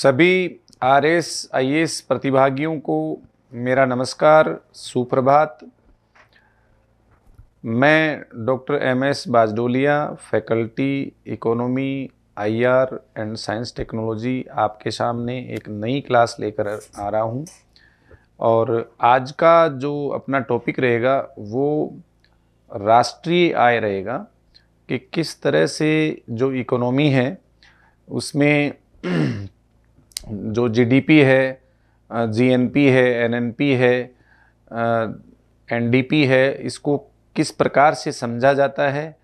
सभी R S I S प्रतिभागियों को मेरा नमस्कार सुप्रभात मैं doctor M S Bajdolia faculty economy IR and science technology आपके सामने एक नई क्लास लेकर आ रहा हूं और आज का जो अपना टॉपिक रहेगा वो राष्ट्रीय आय रहेगा कि किस तरह से जो इकोनॉमी है उसमें जो जीडीपी है जीएनपी है एनएनपी है एनडीपी है इसको किस प्रकार से समझा जाता है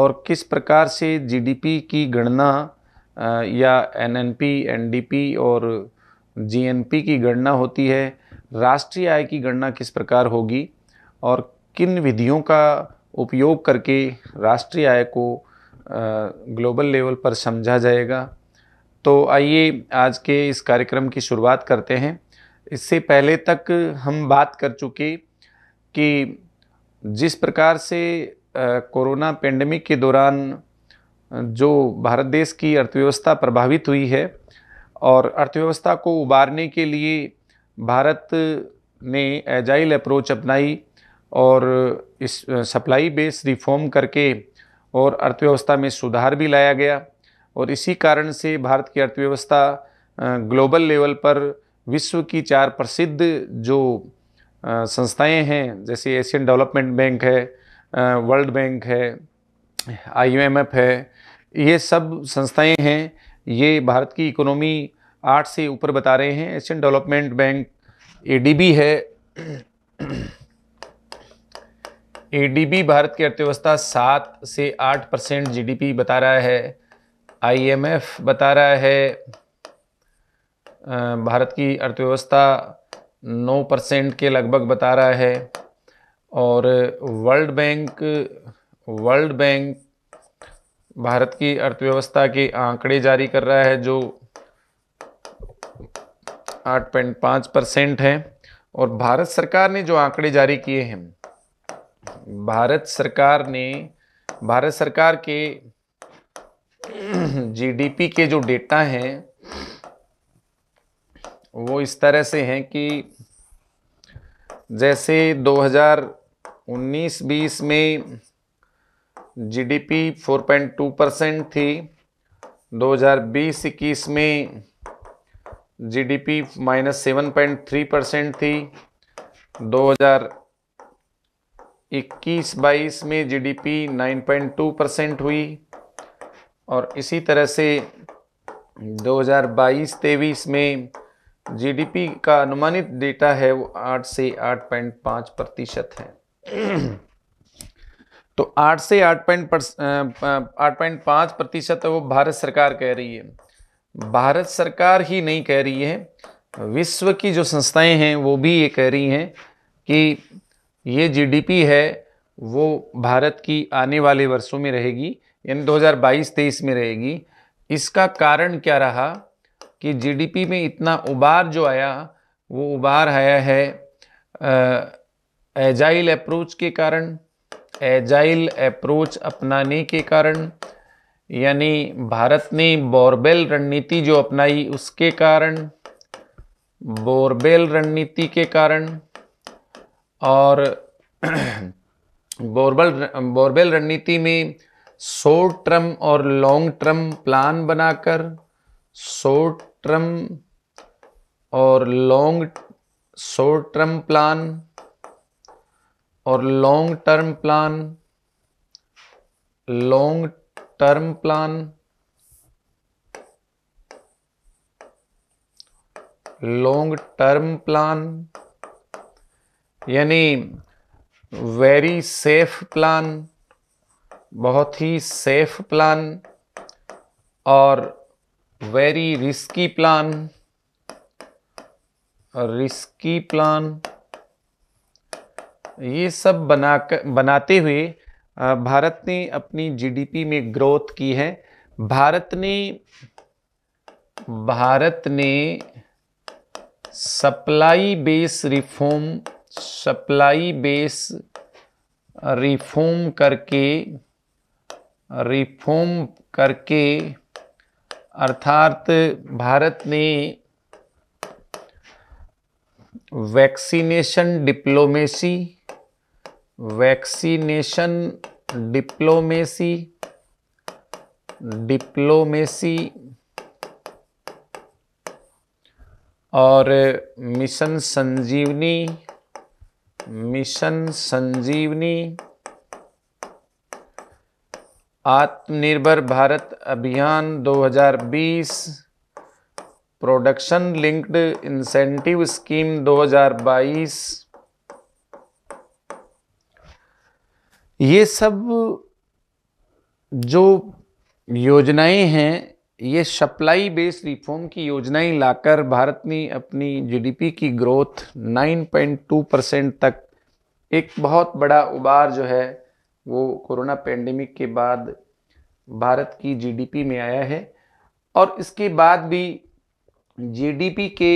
और किस प्रकार से जीडीपी की गणना या एनएनपी एनडीपी और जीएनपी की गणना होती है राष्ट्रीय आय की गणना किस प्रकार होगी और किन विधियों का उपयोग करके राष्ट्रीय आय को ग्लोबल लेवल पर समझा जाएगा तो आइए आज के इस कार्यक्रम की शुरुआत करते हैं इससे पहले तक हम बात कर चुके कि जिस प्रकार से कोरोना पेंडेमिक के दौरान जो भारत देश की अर्थव्यवस्था प्रभावित हुई है और अर्थव्यवस्था को उबारने के लिए भारत ने एजाइल अप्रोच अपनाई और इस सप्लाई बेस रिफॉर्म करके और अर्थव्यवस्था में सुधार भी लाया गया और इसी कारण से भारत की अर्थव्यवस्था ग्लोबल लेवल पर विश्व की चार प्रसिद्ध जो संस्थाएं हैं जैसे एशियन डेवलपमेंट बैंक है वर्ल्ड बैंक है आईएमएफ है ये सब संस्थाएं हैं ये भारत की इकोनॉमी आठ से ऊपर बता रहे हैं एशियन डेवलपमेंट बैंक एडीबी है एडीबी भारत की अर्थव्यवस्था सात से आठ परसेंट जीडीपी बता रहा है आईएमएफ बता रहा है भारत की अर्थव्यवस्था 9 परसेंट के लगभग बता रहा है और world bank world bank Bharat की अर्थव्यवस्था के आंकड़े जारी कर रहा है जो आठ पॉइंट पाँच परसेंट है और भारत सरकार ने जो आंकड़े जारी किए हैं भारत सरकार ने भारत सरकार के जीडीपी के जो डेटा हैं वो इस तरह से हैं कि जैसे 2019-20 में जीडीपी 4.2 परसेंट थी 2020-21 में जीडीपी माइनस सेवन परसेंट थी 2021-22 में जीडीपी 9.2 परसेंट हुई और इसी तरह से 2022-23 में जीडीपी का अनुमानित डेटा है वो 8 से 8.5 प्रतिशत है तो 8 से 8.5 प्रतिशत वो भारत सरकार कह रही है भारत सरकार ही नहीं कह रही है विश्व की जो संस्थाएं हैं वो भी ये कह रही हैं कि ये जीडीपी है वो भारत की आने वाले वर्षों में रहेगी यानी 2022-23 में रहेगी इसका कारण क्या रहा कि जीडीपी में इतना उबार जो आया वो उबार आया है एजाइल अप्रोच के कारण एजाइल अप्रोच अपनाने के कारण यानी भारत ने बोरबेल रणनीति जो अपनाई उसके कारण बोरबेल रणनीति के कारण और बोरबल बोरबेल रणनीति में शॉर्ट टर्म और लॉन्ग टर्म प्लान बनाकर शॉर्ट टर्म और लॉन्ग शॉर्ट टर्म प्लान और long term plan long term plan long term plan यानी वेरी सेफ प्लान बहुत ही सेफ प्लान और very risky plan risky plan ये सब बना बनाते हुए भारत ने अपनी जीडीपी में ग्रोथ की है भारत ने भारत ने supply base reform supply base reform करके रिफॉर्म करके अर्थात भारत ने vaccination diplomacy vaccination diplomacy diplomacy और मिशन संजीवनी मिशन संजीवनी आत्मनिर्भर भारत अभियान 2020 प्रोडक्शन लिंक्ड इंसेंटिव स्कीम 2022 ये सब जो योजनाएं हैं ये सप्लाई बेस्ड रिफॉर्म की योजनाएं लाकर भारत ने अपनी जीडीपी की ग्रोथ 9.2 परसेंट तक एक बहुत बड़ा उबार जो है वो कोरोना पेंडेमिक के बाद भारत की जीडीपी में आया है और इसके बाद भी जीडीपी के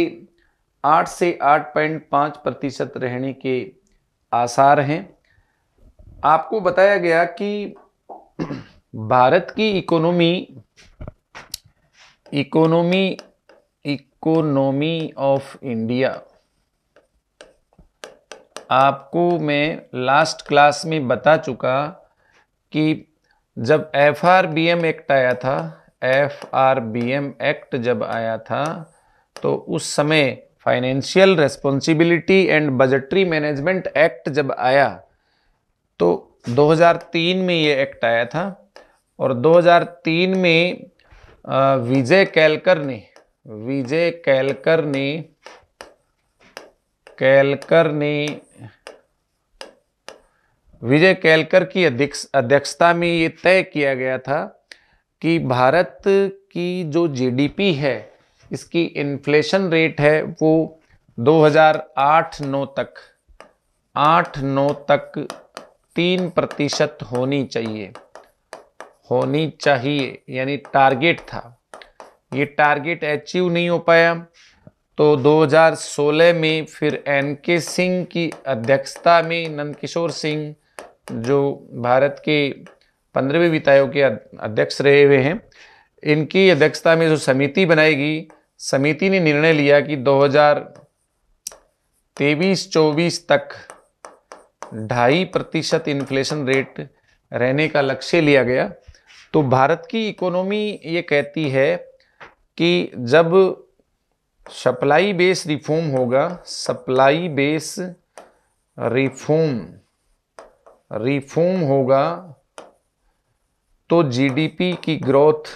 8 से 8.5 प्रतिशत रहने के आसार हैं आपको बताया गया कि भारत की economy economy economy of India आपको मैं लास्ट क्लास में बता चुका कि जब F R B M act आया था F R B M act जब आया था तो उस समय financial responsibility and budgetary management act जब आया तो 2003 में ये एक्ट आया था और 2003 में विजय कैलकर ने विजय कैलकर ने केलकर ने विजय केलकर की अध्यक्षता में ये तय किया गया था कि भारत की जो जीडीपी है इसकी इन्फ्लेशन रेट है वो 2008-9 तक 8-9 तक तीन प्रतिशत होनी चाहिए होनी चाहिए यानी टारगेट था ये टारगेट अचीव नहीं हो पाया तो 2016 में फिर एन के सिंह की अध्यक्षता में नंदकिशोर सिंह जो भारत के पंद्रहवें वित्त आयोग के अध्यक्ष रहे हुए हैं इनकी अध्यक्षता में जो समिति बनाएगी समिति ने निर्णय लिया कि 2023-24 तक ढाई प्रतिशत इन्फ्लेशन रेट रहने का लक्ष्य लिया गया तो भारत की इकोनॉमी ये कहती है कि जब सप्लाई बेस रिफॉर्म होगा सप्लाई बेस रिफॉर्म रिफॉर्म होगा तो जीडीपी की ग्रोथ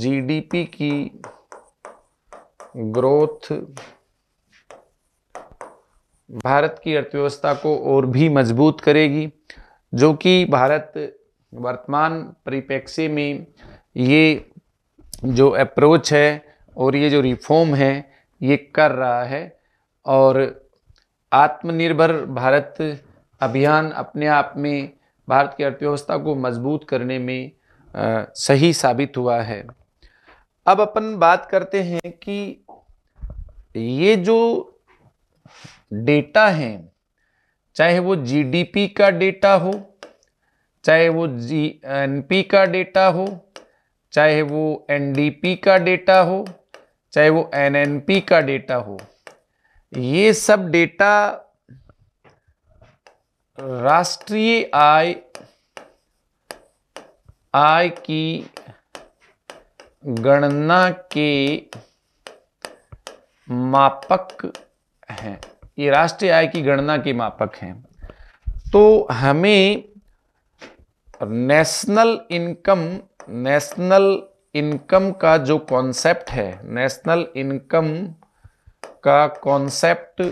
जीडीपी की ग्रोथ भारत की अर्थव्यवस्था को और भी मजबूत करेगी जो कि भारत वर्तमान परिप्रेक्ष्य में ये जो अप्रोच है और ये जो रिफॉर्म है ये कर रहा है और आत्मनिर्भर भारत अभियान अपने आप में भारत की अर्थव्यवस्था को मजबूत करने में आ, सही साबित हुआ है अब अपन बात करते हैं कि ये जो डेटा हैं चाहे वो जीडीपी का डेटा हो चाहे वो जी एनपी का डेटा हो चाहे वो एनडीपी का डेटा हो चाहे वो एनएनपी का डेटा हो ये सब डेटा राष्ट्रीय आय आय की गणना के मापक हैं ये राष्ट्रीय आय की गणना के मापक हैं तो हमें नेशनल इनकम नेशनल इनकम का जो कॉन्सेप्ट है नेशनल इनकम का कॉन्सेप्ट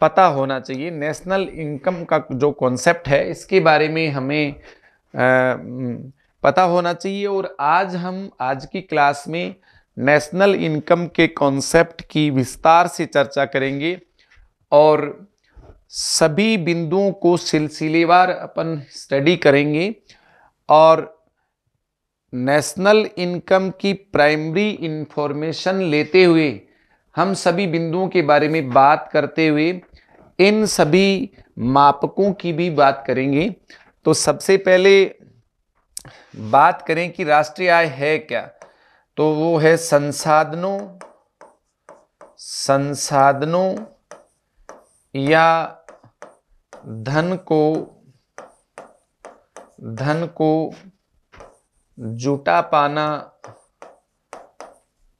पता होना चाहिए नेशनल इनकम का जो कॉन्सेप्ट है इसके बारे में हमें आ, पता होना चाहिए और आज हम आज की क्लास में नेशनल इनकम के कॉन्सेप्ट की विस्तार से चर्चा करेंगे और सभी बिंदुओं को सिलसिलेवार अपन स्टडी करेंगे और नेशनल इनकम की प्राइमरी इंफॉर्मेशन लेते हुए हम सभी बिंदुओं के बारे में बात करते हुए इन सभी मापकों की भी बात करेंगे तो सबसे पहले बात करें कि राष्ट्रीय आय है क्या तो वो है संसाधनों संसाधनों या धन को धन को जुटा पाना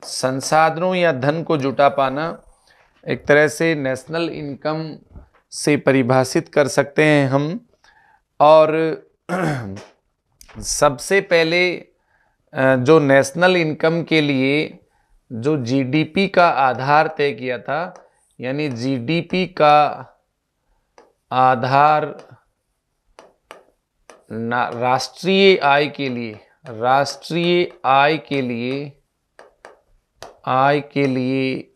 संसाधनों या धन को जुटा पाना एक तरह से नेशनल इनकम से परिभाषित कर सकते हैं हम और सबसे पहले जो नेशनल इनकम के लिए जो जीडीपी का आधार तय किया था यानी जीडीपी का आधार राष्ट्रीय आय के लिए राष्ट्रीय आय के लिए आय के लिए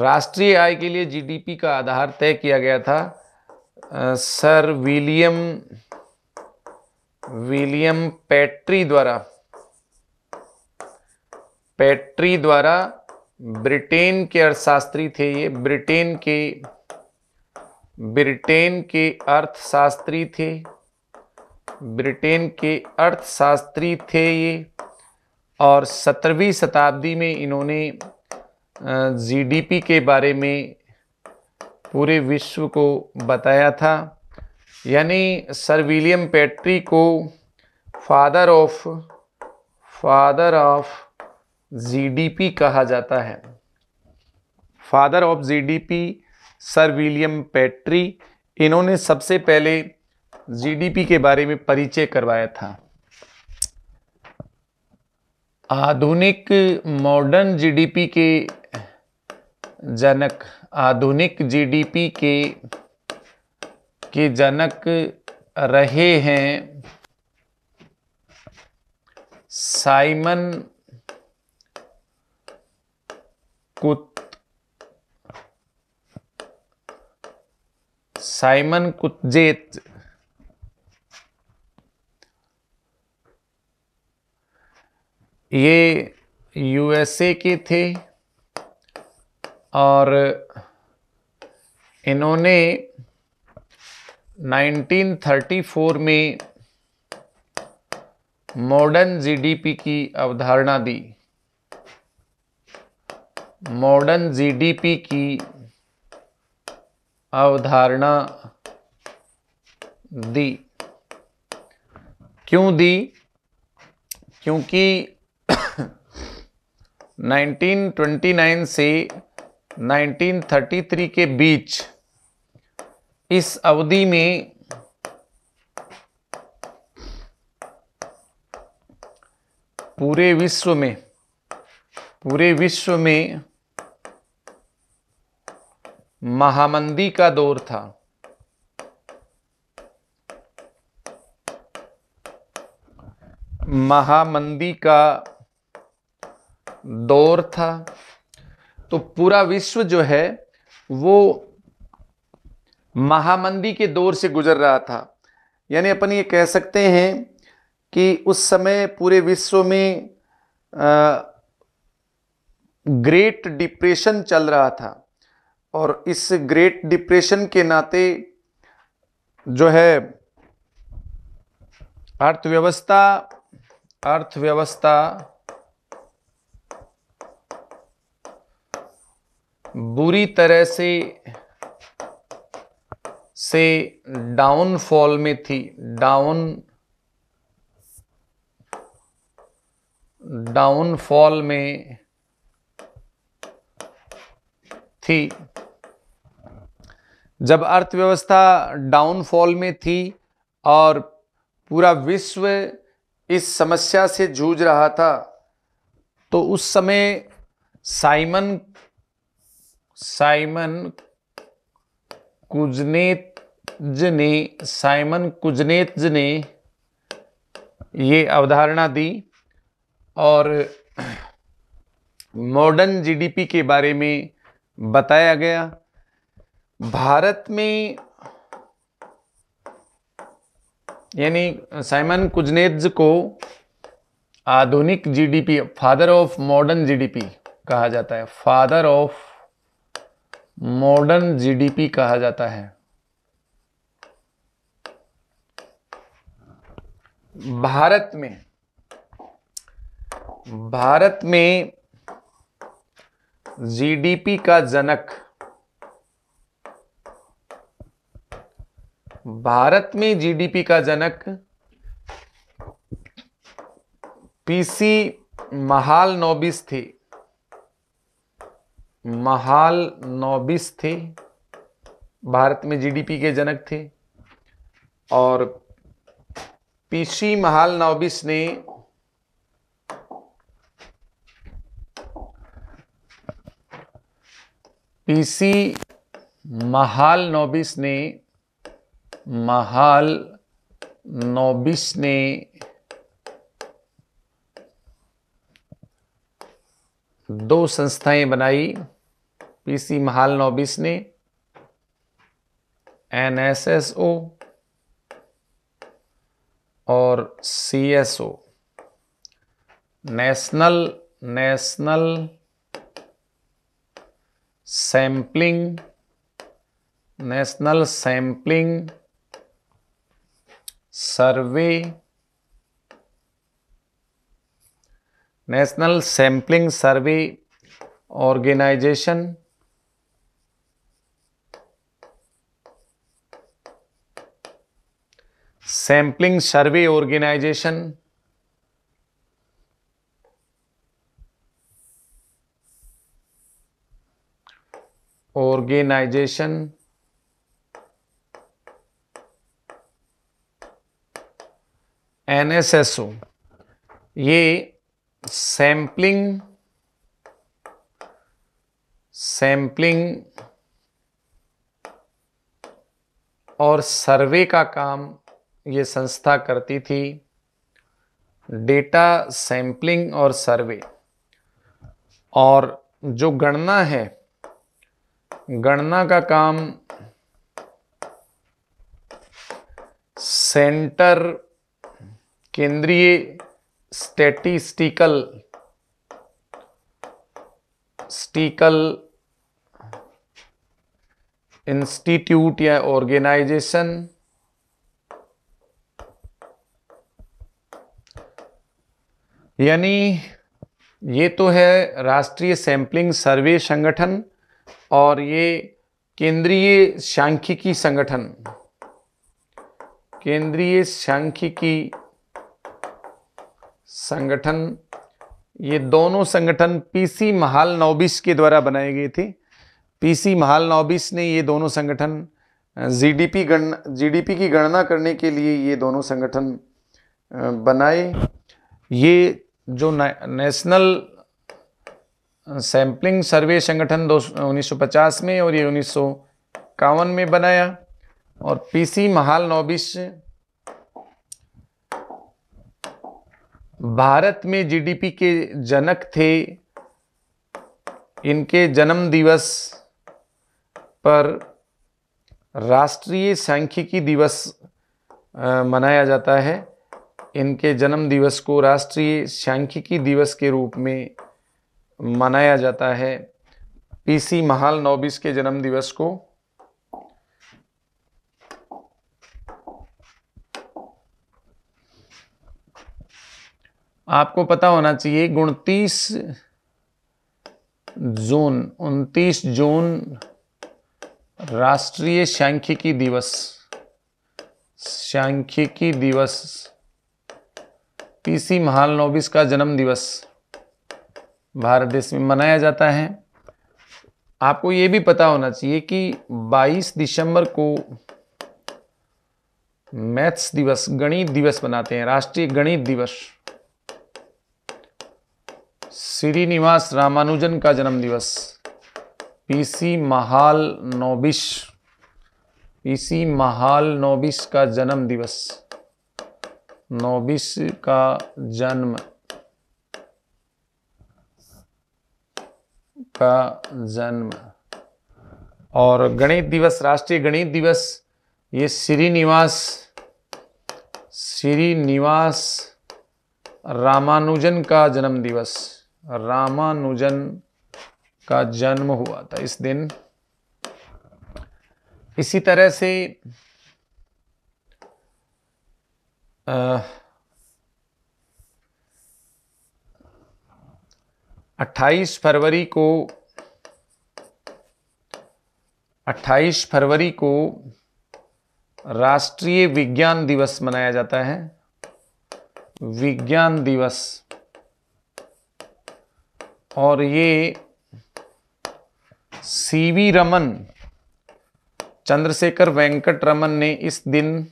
राष्ट्रीय आय के लिए जीडीपी का आधार तय किया गया था सर विलियम विलियम पैट्री द्वारा पैट्री द्वारा ब्रिटेन के अर्थशास्त्री थे ये ब्रिटेन के ब्रिटेन के अर्थशास्त्री थे ब्रिटेन के अर्थशास्त्री थे ये और सत्रहवीं शताब्दी में इन्होंने जीडीपी के बारे में पूरे विश्व को बताया था यानी सर विलियम पैट्री को father of father of GDP कहा जाता है father of GDP sir William Petty इन्होंने सबसे पहले जीडीपी के बारे में परिचय करवाया था आधुनिक मॉडर्न जीडीपी के जनक आधुनिक जीडीपी के के जनक रहे हैं साइमन कुत साइमन कुत्जेत ये यूएसए के थे और इन्होंने 1934 में मॉडर्न जीडीपी की अवधारणा दी मॉडर्न जीडीपी की अवधारणा दी क्यों दी क्योंकि 1929 से 1933 के बीच इस अवधि में पूरे विश्व में पूरे विश्व में महामंदी का दौर था महामंदी का दौर था तो पूरा विश्व जो है वो महामंदी के दौर से गुजर रहा था यानी अपन ये कह सकते हैं कि उस समय पूरे विश्व में आ, ग्रेट डिप्रेशन चल रहा था और इस ग्रेट डिप्रेशन के नाते जो है अर्थव्यवस्था अर्थव्यवस्था बुरी तरह से से डाउनफॉल में थी डाउन डाउनफॉल में थी जब अर्थव्यवस्था डाउनफॉल में थी और पूरा विश्व इस समस्या से जूझ रहा था तो उस समय साइमन साइमन कुजनेतज ने साइमन कुजनेत ने ये अवधारणा दी और मॉडर्न जीडीपी के बारे में बताया गया भारत में यानी साइमन कुजनेज को आधुनिक GDP father of modern GDP कहा जाता है फादर ऑफ मॉडर्न जीडीपी कहा जाता है भारत में भारत में जीडीपी का जनक भारत में जीडीपी का जनक पीसी महाल नोबिस थे महाल नोबिस थे भारत में जीडीपी के जनक थे और पीसी महाल नोबिस ने पीसी महाल नोबिस ने महाल नोबिस ने दो संस्थाएं बनाई पीसी महाल नोबिस ने एनएसएसओ और CSO national national sampling national sampling survey national sampling survey organisation sampling survey organisation organisation NSSO ये सैम्पलिंग सैम्पलिंग और सर्वे का काम ये संस्था करती थी डेटा सैम्पलिंग और सर्वे और जो गणना है गणना का काम सेंटर केंद्रीय स्टेटिस्टिकल स्टिकल इंस्टीट्यूट या ऑर्गेनाइजेशन यानी ये तो है राष्ट्रीय सैंपलिंग सर्वे संगठन और ये केंद्रीय सांख्यिकी संगठन केंद्रीय सांख्यिकी संगठन ये दोनों संगठन पीसी महाल नौबिस के द्वारा बनाए गए थे पीसी महाल नौबिस ने ये दोनों संगठन जीडीपी गणना जीडीपी की गणना करने के लिए ये दोनों संगठन बनाए ये जो नेशनल सैम्पलिंग सर्वे संगठन दो उन्नीस में और ये उन्नीस में बनाया और पीसी महाल नौबिश भारत में जीडीपी के जनक थे इनके जन्म दिवस पर राष्ट्रीय सांख्यिकी दिवस मनाया जाता है इनके जन्म दिवस को राष्ट्रीय सांख्यिकी दिवस के रूप में मनाया जाता है पीसी महाल नौबिस के जन्म दिवस को आपको पता होना चाहिए उनतीस जून उनतीस जून राष्ट्रीय सांख्यिकी दिवस सांख्यिकी दिवस पीसी नौबिस का जन्म दिवस भारत देश में मनाया जाता है आपको ये भी पता होना चाहिए कि 22 दिसंबर को मैथ्स दिवस गणित दिवस मनाते हैं राष्ट्रीय गणित दिवस श्रीनिवास रामानुजन का जन्म दिवस पीसी महाल नोबिश पीसी महाल नोबिस का जन्म दिवस नोबिस का जन्म का जन्म और गणित दिवस राष्ट्रीय गणित दिवस ये श्रीनिवास श्रीनिवास रामानुजन का जन्म दिवस रामानुजन का जन्म हुआ था इस दिन इसी तरह से आ, 28 फरवरी को 28 फरवरी को राष्ट्रीय विज्ञान दिवस मनाया जाता है विज्ञान दिवस और ये सीवी रमन चंद्रशेखर वेंकट रमन ने इस दिन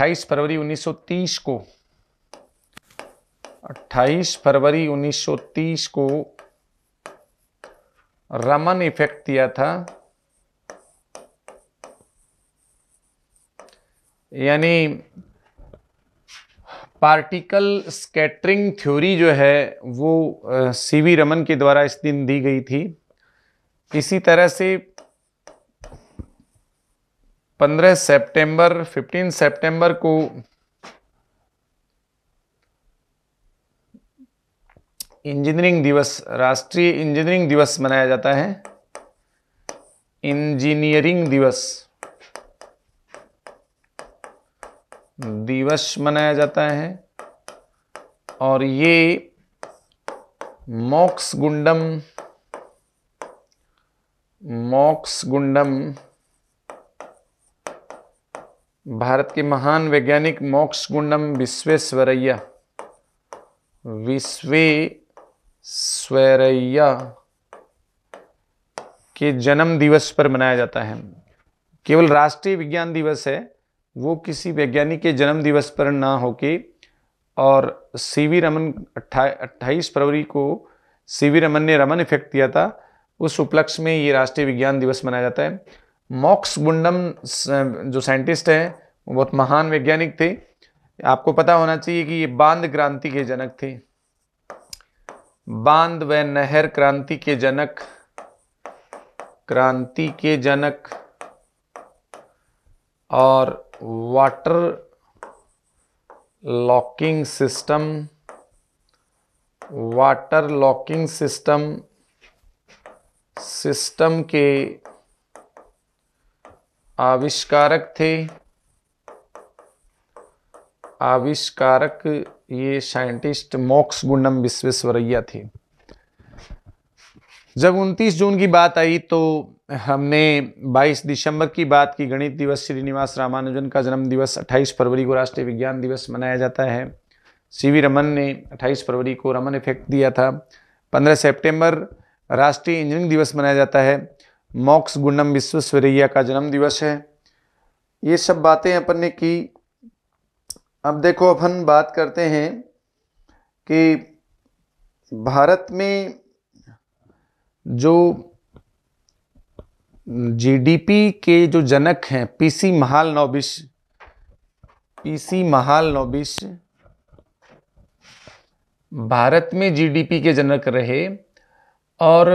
28 फरवरी 1930 को 28 फरवरी 1930 को रमन इफेक्ट दिया था यानी पार्टिकल स्कैटरिंग थ्योरी जो है वो सी वी रमन के द्वारा इस दिन दी गई थी इसी तरह से 15 सितंबर 15 सितंबर को इंजीनियरिंग दिवस राष्ट्रीय इंजीनियरिंग दिवस मनाया जाता है इंजीनियरिंग दिवस दिवस मनाया जाता है और ये मॉक्स गुंडम मॉक्स गुंडम भारत के महान वैज्ञानिक मॉक्स गुंडम विश्वेश्वरैया विश्वे स्वरैया के जन्म दिवस पर मनाया जाता है केवल राष्ट्रीय विज्ञान दिवस है वो किसी वैज्ञानिक के जन्म दिवस पर ना होके और सी वी रमन अट्ठाईस फरवरी को सी वी रमन ने रमन इफेक्ट दिया था उस उपलक्ष्य में ये राष्ट्रीय विज्ञान दिवस मनाया जाता है मॉक्स गुंडम जो साइंटिस्ट हैं वो बहुत महान वैज्ञानिक थे आपको पता होना चाहिए कि ये बांध क्रांति के जनक थे बांध व नहर क्रांति के जनक क्रांति के जनक और water locking system water locking system system के आविष्कारक थे आविष्कारक ये साइंटिस्ट मोक्स गुंडम विश्वेश्वरैया थे जब 29 जून की बात आई तो हमने 22 दिसंबर की बात की गणित दिवस श्रीनिवास रामानुजन का जन्म दिवस 28 फरवरी को राष्ट्रीय विज्ञान दिवस मनाया जाता है सी वी रमन ने 28 फरवरी को रमन इफेक्ट दिया था 15 सितंबर राष्ट्रीय इंजीनियरिंग दिवस मनाया जाता है मॉक्स गुंडम विश्वेश्वरैया का जन्म दिवस है ये सब बातें अपन ने की अब देखो अब हम बात करते हैं कि भारत में जो जीडीपी के जो जनक हैं पीसी महाल नौबिश पीसी महाल नौबिश भारत में जीडीपी के जनक रहे और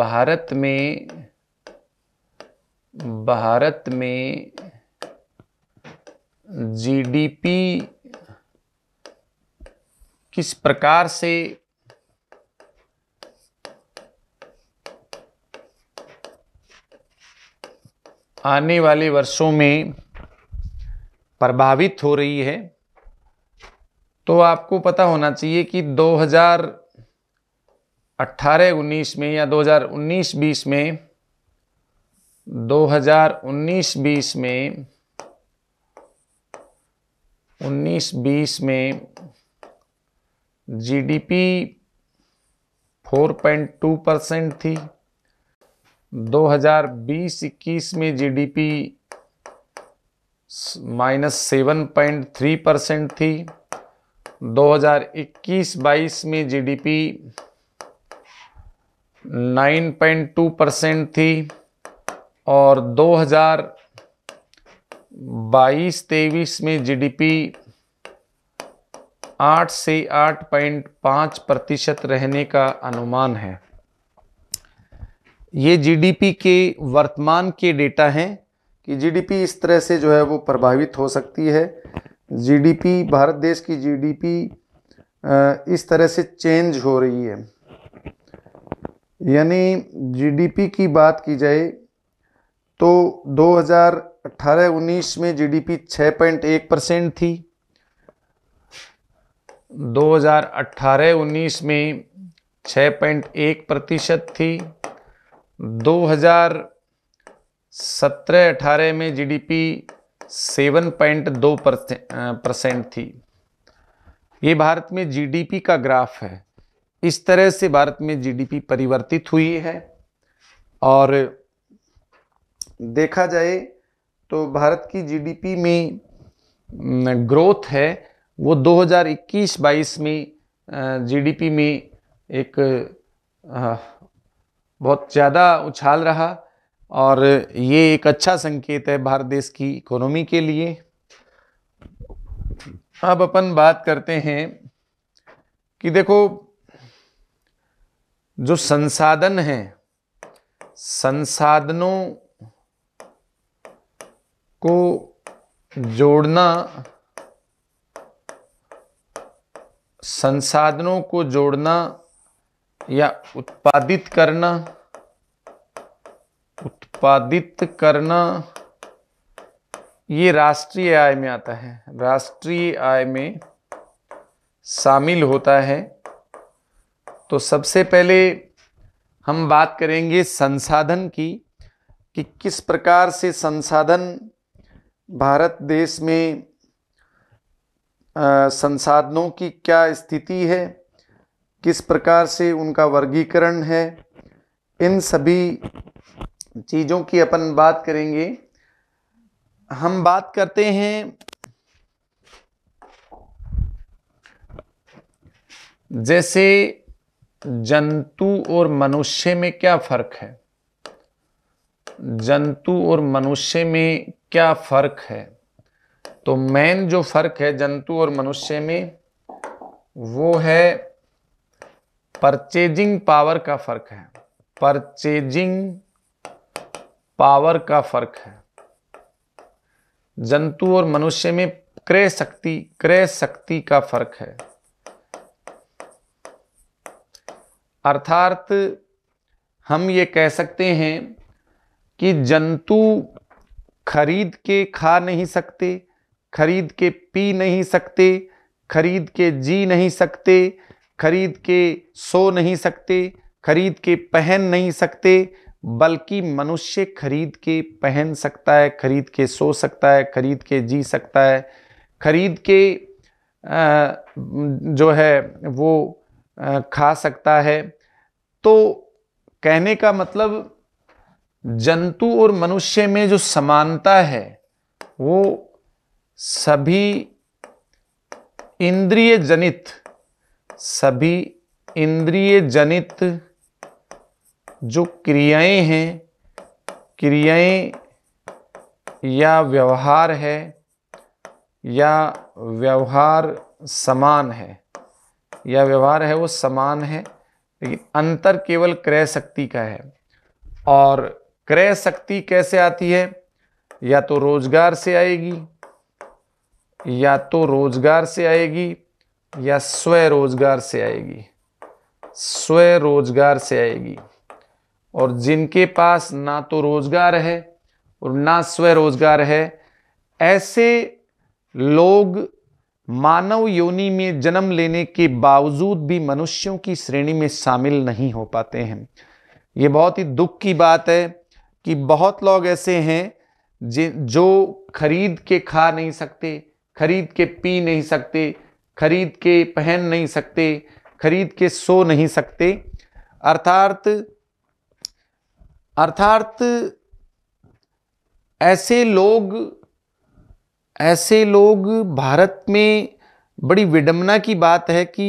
भारत में भारत में जीडीपी किस प्रकार से आने वाले वर्षों में प्रभावित हो रही है तो आपको पता होना चाहिए कि 2018-19 में या 2019-20 में 2019-20 में 19-20 में जीडीपी 4.2 परसेंट थी 2020-21 में GDP minus seven point three percent थी 2021-22 में जीडीपी 9.2 परसेंट थी और 2000 बाईस तेईस में जीडीपी आठ से आठ पॉइंट पाँच प्रतिशत रहने का अनुमान है ये जीडीपी के वर्तमान के डेटा हैं कि जीडीपी इस तरह से जो है वो प्रभावित हो सकती है जीडीपी भारत देश की जीडीपी इस तरह से चेंज हो रही है यानी जीडीपी की बात की जाए तो अट्ठारह उन्नीस में जीडीपी 6.1 परसेंट थी 2018-19 में 6.1 प्रतिशत थी 2017-18 में जीडीपी 7.2 परसेंट थी ये भारत में जीडीपी का ग्राफ है इस तरह से भारत में जीडीपी परिवर्तित हुई है और देखा जाए तो भारत की जीडीपी में ग्रोथ है वो 2021-22 में जीडीपी में एक बहुत ज़्यादा उछाल रहा और ये एक अच्छा संकेत है भारत देश की इकोनॉमी के लिए अब अपन बात करते हैं कि देखो जो संसाधन हैं संसाधनों को जोड़ना संसाधनों को जोड़ना या उत्पादित करना उत्पादित करना ये राष्ट्रीय आय में आता है राष्ट्रीय आय में शामिल होता है तो सबसे पहले हम बात करेंगे संसाधन की कि किस प्रकार से संसाधन भारत देश में संसाधनों की क्या स्थिति है किस प्रकार से उनका वर्गीकरण है इन सभी चीज़ों की अपन बात करेंगे हम बात करते हैं जैसे जंतु और मनुष्य में क्या फ़र्क है जंतु और मनुष्य में क्या फ़र्क है तो मेन जो फ़र्क है जंतु और मनुष्य में वो है परचेजिंग पावर का फ़र्क है परचेजिंग पावर का फ़र्क है जंतु और मनुष्य में क्रय शक्ति क्रय शक्ति का फ़र्क है अर्थात हम ये कह सकते हैं कि जंतु खरीद के खा नहीं सकते खरीद के पी नहीं सकते खरीद के जी नहीं सकते खरीद के सो नहीं सकते खरीद के पहन नहीं सकते बल्कि मनुष्य खरीद के पहन सकता है खरीद के सो सकता है खरीद के जी सकता है खरीद के जो है वो खा सकता है तो कहने का मतलब जंतु और मनुष्य में जो समानता है वो सभी इंद्रिय जनित सभी इंद्रिय जनित जो क्रियाएं हैं क्रियाएं या व्यवहार है या व्यवहार समान है या व्यवहार है वो समान है लेकिन अंतर केवल क्रय शक्ति का है और क्रय शक्ति कैसे आती है या तो रोजगार से आएगी या तो रोजगार से आएगी या स्वरोजगार से आएगी स्वरोजगार से आएगी और जिनके पास ना तो रोजगार है और ना स्वरोजगार है ऐसे लोग मानव योनि में जन्म लेने के बावजूद भी मनुष्यों की श्रेणी में शामिल नहीं हो पाते हैं ये बहुत ही दुख की बात है कि बहुत लोग ऐसे हैं जो खरीद के खा नहीं सकते खरीद के पी नहीं सकते खरीद के पहन नहीं सकते खरीद के सो नहीं सकते अर्थात अर्थात ऐसे लोग ऐसे लोग भारत में बड़ी विडम्बना की बात है कि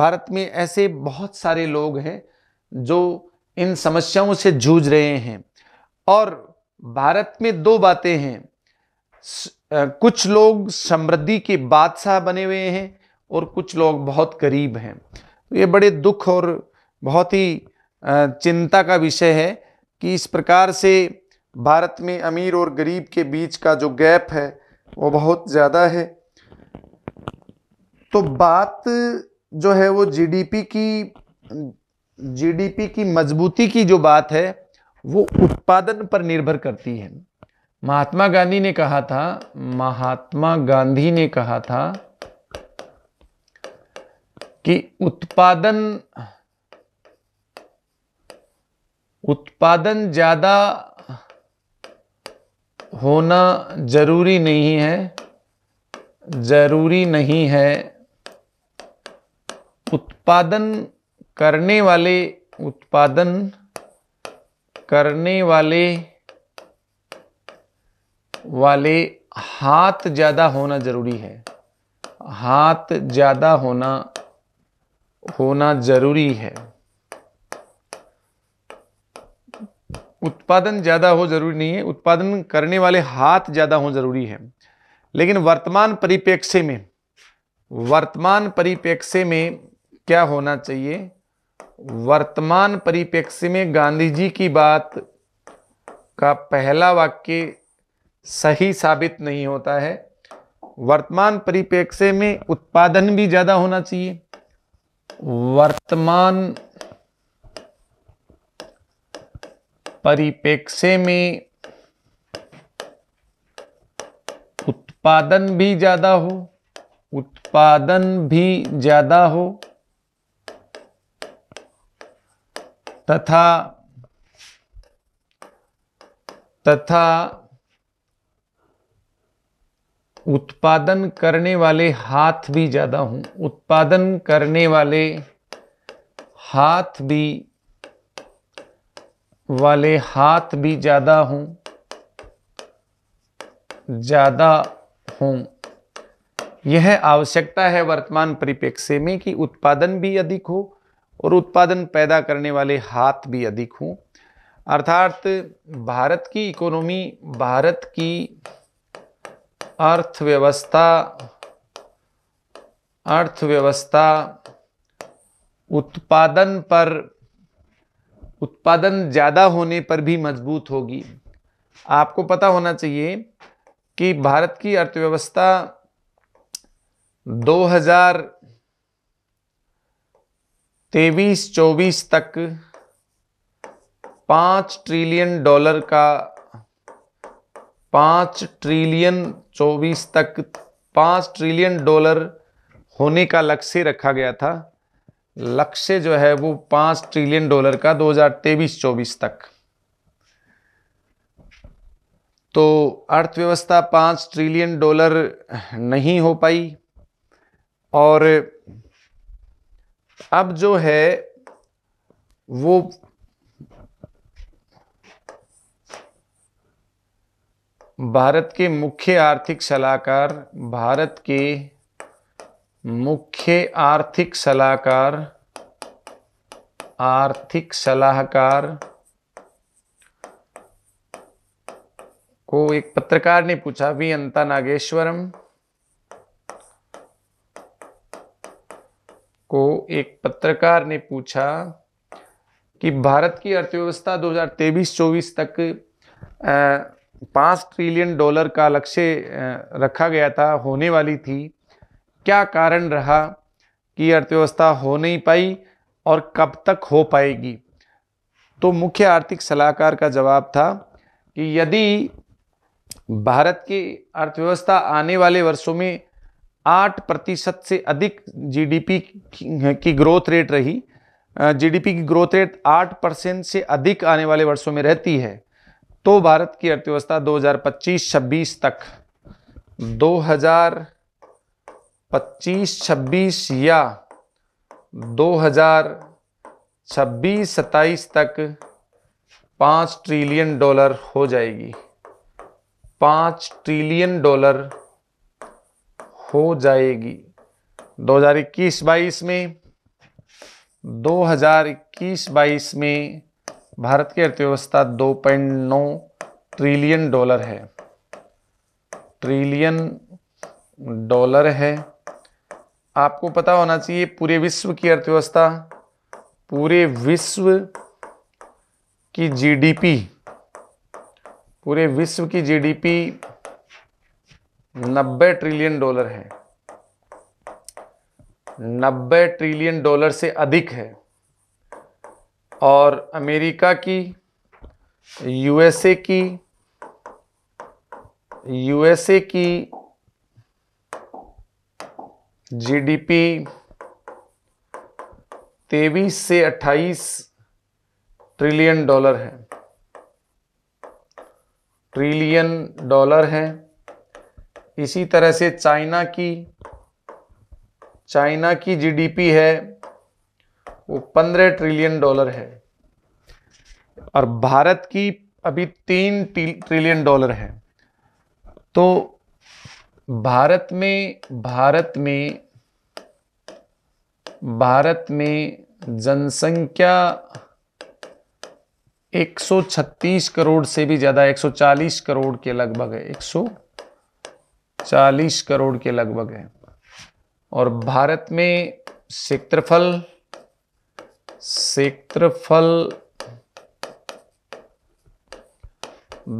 भारत में ऐसे बहुत सारे लोग हैं जो इन समस्याओं से जूझ रहे हैं और भारत में दो बातें हैं कुछ लोग समृद्धि के बादशाह बने हुए हैं और कुछ लोग बहुत गरीब हैं तो ये बड़े दुख और बहुत ही चिंता का विषय है कि इस प्रकार से भारत में अमीर और गरीब के बीच का जो गैप है वो बहुत ज़्यादा है तो बात जो है वो जीडीपी की जीडीपी की मजबूती की जो बात है वो उत्पादन पर निर्भर करती है महात्मा गांधी ने कहा था महात्मा गांधी ने कहा था कि उत्पादन उत्पादन ज़्यादा होना जरूरी नहीं है जरूरी नहीं है उत्पादन करने वाले उत्पादन करने वाले वाले हाथ ज़्यादा होना ज़रूरी है हाथ ज़्यादा होना होना ज़रूरी है उत्पादन ज़्यादा हो ज़रूरी नहीं है उत्पादन करने वाले हाथ ज़्यादा हो ज़रूरी है लेकिन वर्तमान परिप्रेक्ष्य में वर्तमान परिप्रेक्ष्य में क्या होना चाहिए वर्तमान परिप्रेक्ष्य में गांधी जी की बात का पहला वाक्य सही साबित नहीं होता है वर्तमान परिप्रेक्ष्य में उत्पादन भी ज़्यादा होना चाहिए वर्तमान परिप्रेक्ष्य में उत्पादन भी ज़्यादा हो उत्पादन भी ज़्यादा हो तथा तथा उत्पादन करने वाले हाथ भी ज़्यादा हों उत्पादन करने वाले हाथ भी वाले हाथ भी ज़्यादा हों ज़्यादा हूं यह आवश्यकता है वर्तमान परिप्रेक्ष्य में कि उत्पादन भी अधिक हो और उत्पादन पैदा करने वाले हाथ भी अधिक हों अर्थात भारत की इकोनॉमी भारत की अर्थव्यवस्था अर्थव्यवस्था उत्पादन पर उत्पादन ज़्यादा होने पर भी मजबूत होगी आपको पता होना चाहिए कि भारत की अर्थव्यवस्था तेईस चौबीस तक पाँच ट्रिलियन डॉलर का पाँच ट्रिलियन चौबीस तक पाँच ट्रिलियन डॉलर होने का लक्ष्य रखा गया था लक्ष्य जो है वो पाँच ट्रिलियन डॉलर का दो हजार तेईस चौबीस तक तो अर्थव्यवस्था पाँच ट्रिलियन डॉलर नहीं हो पाई और अब जो है वो भारत के मुख्य आर्थिक सलाहकार भारत के मुख्य आर्थिक सलाहकार आर्थिक सलाहकार को एक पत्रकार ने पूछा वी अंता नागेश्वरम को एक पत्रकार ने पूछा कि भारत की अर्थव्यवस्था 2023-24 तक पाँच ट्रिलियन डॉलर का लक्ष्य रखा गया था होने वाली थी क्या कारण रहा कि अर्थव्यवस्था हो नहीं पाई और कब तक हो पाएगी तो मुख्य आर्थिक सलाहकार का जवाब था कि यदि भारत की अर्थव्यवस्था आने वाले वर्षों में आठ प्रतिशत से अधिक जीडीपी की ग्रोथ रेट रही जीडीपी की ग्रोथ रेट आठ परसेंट से अधिक आने वाले वर्षों में रहती है तो भारत की अर्थव्यवस्था 2025-26 तक 2025-26 या 2026-27 तक पांच ट्रिलियन डॉलर हो जाएगी पांच ट्रिलियन डॉलर हो जाएगी 2021-22 में 2021-22 में भारत की अर्थव्यवस्था 2.9 ट्रिलियन डॉलर है ट्रिलियन डॉलर है आपको पता होना चाहिए पूरे विश्व की अर्थव्यवस्था पूरे विश्व की जीडीपी पूरे विश्व की जीडीपी नब्बे ट्रिलियन डॉलर है नब्बे ट्रिलियन डॉलर से अधिक है और अमेरिका की यूएसए की यूएसए की जीडीपी 23 से 28 ट्रिलियन डॉलर है ट्रिलियन डॉलर है इसी तरह से चाइना की चाइना की जीडीपी है वो पंद्रह ट्रिलियन डॉलर है और भारत की अभी तीन ट्रिलियन डॉलर है तो भारत में भारत में भारत में जनसंख्या 136 करोड़ से भी ज़्यादा 140 करोड़ के लगभग है 100 चालीस करोड़ के लगभग है और भारत में क्षेत्रफल क्षेत्रफल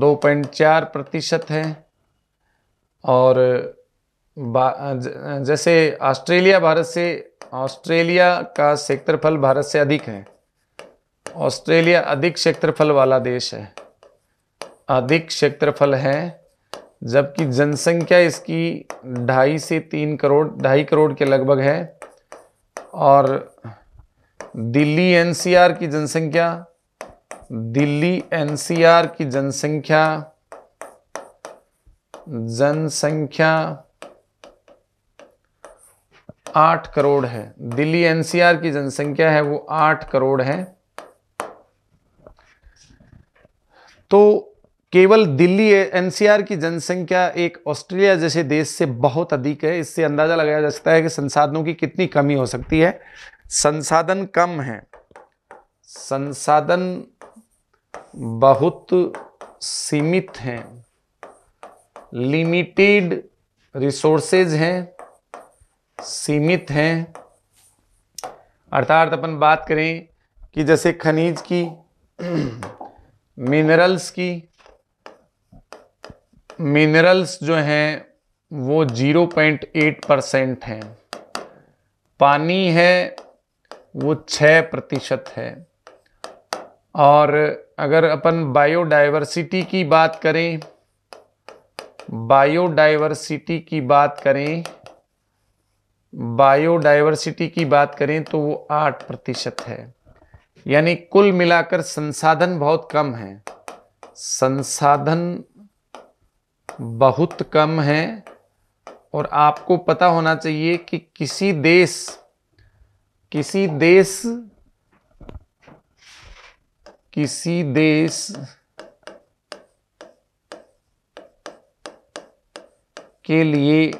2.4 प्रतिशत है और जैसे ऑस्ट्रेलिया भारत से ऑस्ट्रेलिया का क्षेत्रफल भारत से अधिक है ऑस्ट्रेलिया अधिक क्षेत्रफल वाला देश है अधिक क्षेत्रफल है जबकि जनसंख्या इसकी ढाई से तीन करोड़ ढाई करोड़ के लगभग है और दिल्ली एनसीआर की जनसंख्या दिल्ली एनसीआर की जनसंख्या जनसंख्या आठ करोड़ है दिल्ली एनसीआर की जनसंख्या है वो आठ करोड़ है तो केवल दिल्ली एनसीआर की जनसंख्या एक ऑस्ट्रेलिया जैसे देश से बहुत अधिक है इससे अंदाज़ा लगाया जा सकता है कि संसाधनों की कितनी कमी हो सकती है संसाधन कम है संसाधन बहुत सीमित हैं लिमिटेड रिसोर्सेज हैं सीमित हैं अर्थात अपन बात करें कि जैसे खनिज की मिनरल्स की मिनरल्स जो हैं वो 0.8 परसेंट हैं पानी है वो 6 प्रतिशत है और अगर अपन बायोडाइवर्सिटी की बात करें बायोडायवर्सिटी की बात करें बायोडाइवर्सिटी की बात करें तो वो 8 प्रतिशत है यानी कुल मिलाकर संसाधन बहुत कम है संसाधन बहुत कम है और आपको पता होना चाहिए कि किसी देश किसी देश किसी देश के लिए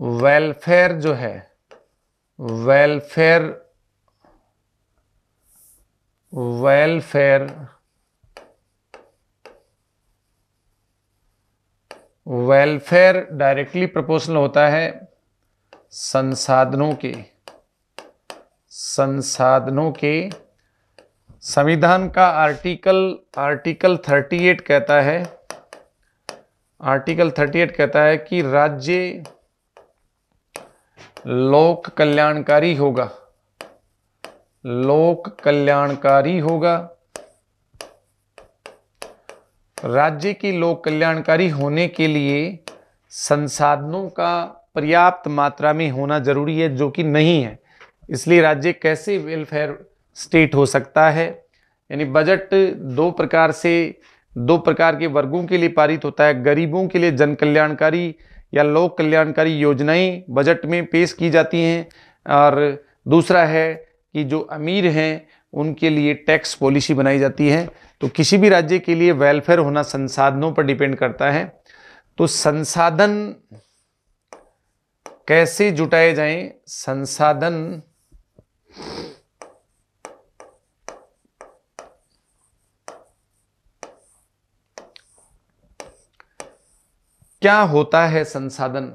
वेलफेयर जो है welfare welfare welfare directly proportional होता है संसाधनों के संसाधनों के संविधान का आर्टिकल आर्टिकल 38 कहता है आर्टिकल 38 कहता है कि राज्य लोक कल्याणकारी होगा लोक कल्याणकारी होगा राज्य की लोक कल्याणकारी होने के लिए संसाधनों का पर्याप्त मात्रा में होना जरूरी है जो कि नहीं है इसलिए राज्य कैसे वेलफेयर स्टेट हो सकता है यानी बजट दो प्रकार से दो प्रकार के वर्गों के लिए पारित होता है गरीबों के लिए जन कल्याणकारी या लोक कल्याणकारी योजनाएं बजट में पेश की जाती हैं और दूसरा है कि जो अमीर हैं उनके लिए टैक्स पॉलिसी बनाई जाती है तो किसी भी राज्य के लिए वेलफेयर होना संसाधनों पर डिपेंड करता है तो संसाधन कैसे जुटाए जाएं संसाधन क्या होता है संसाधन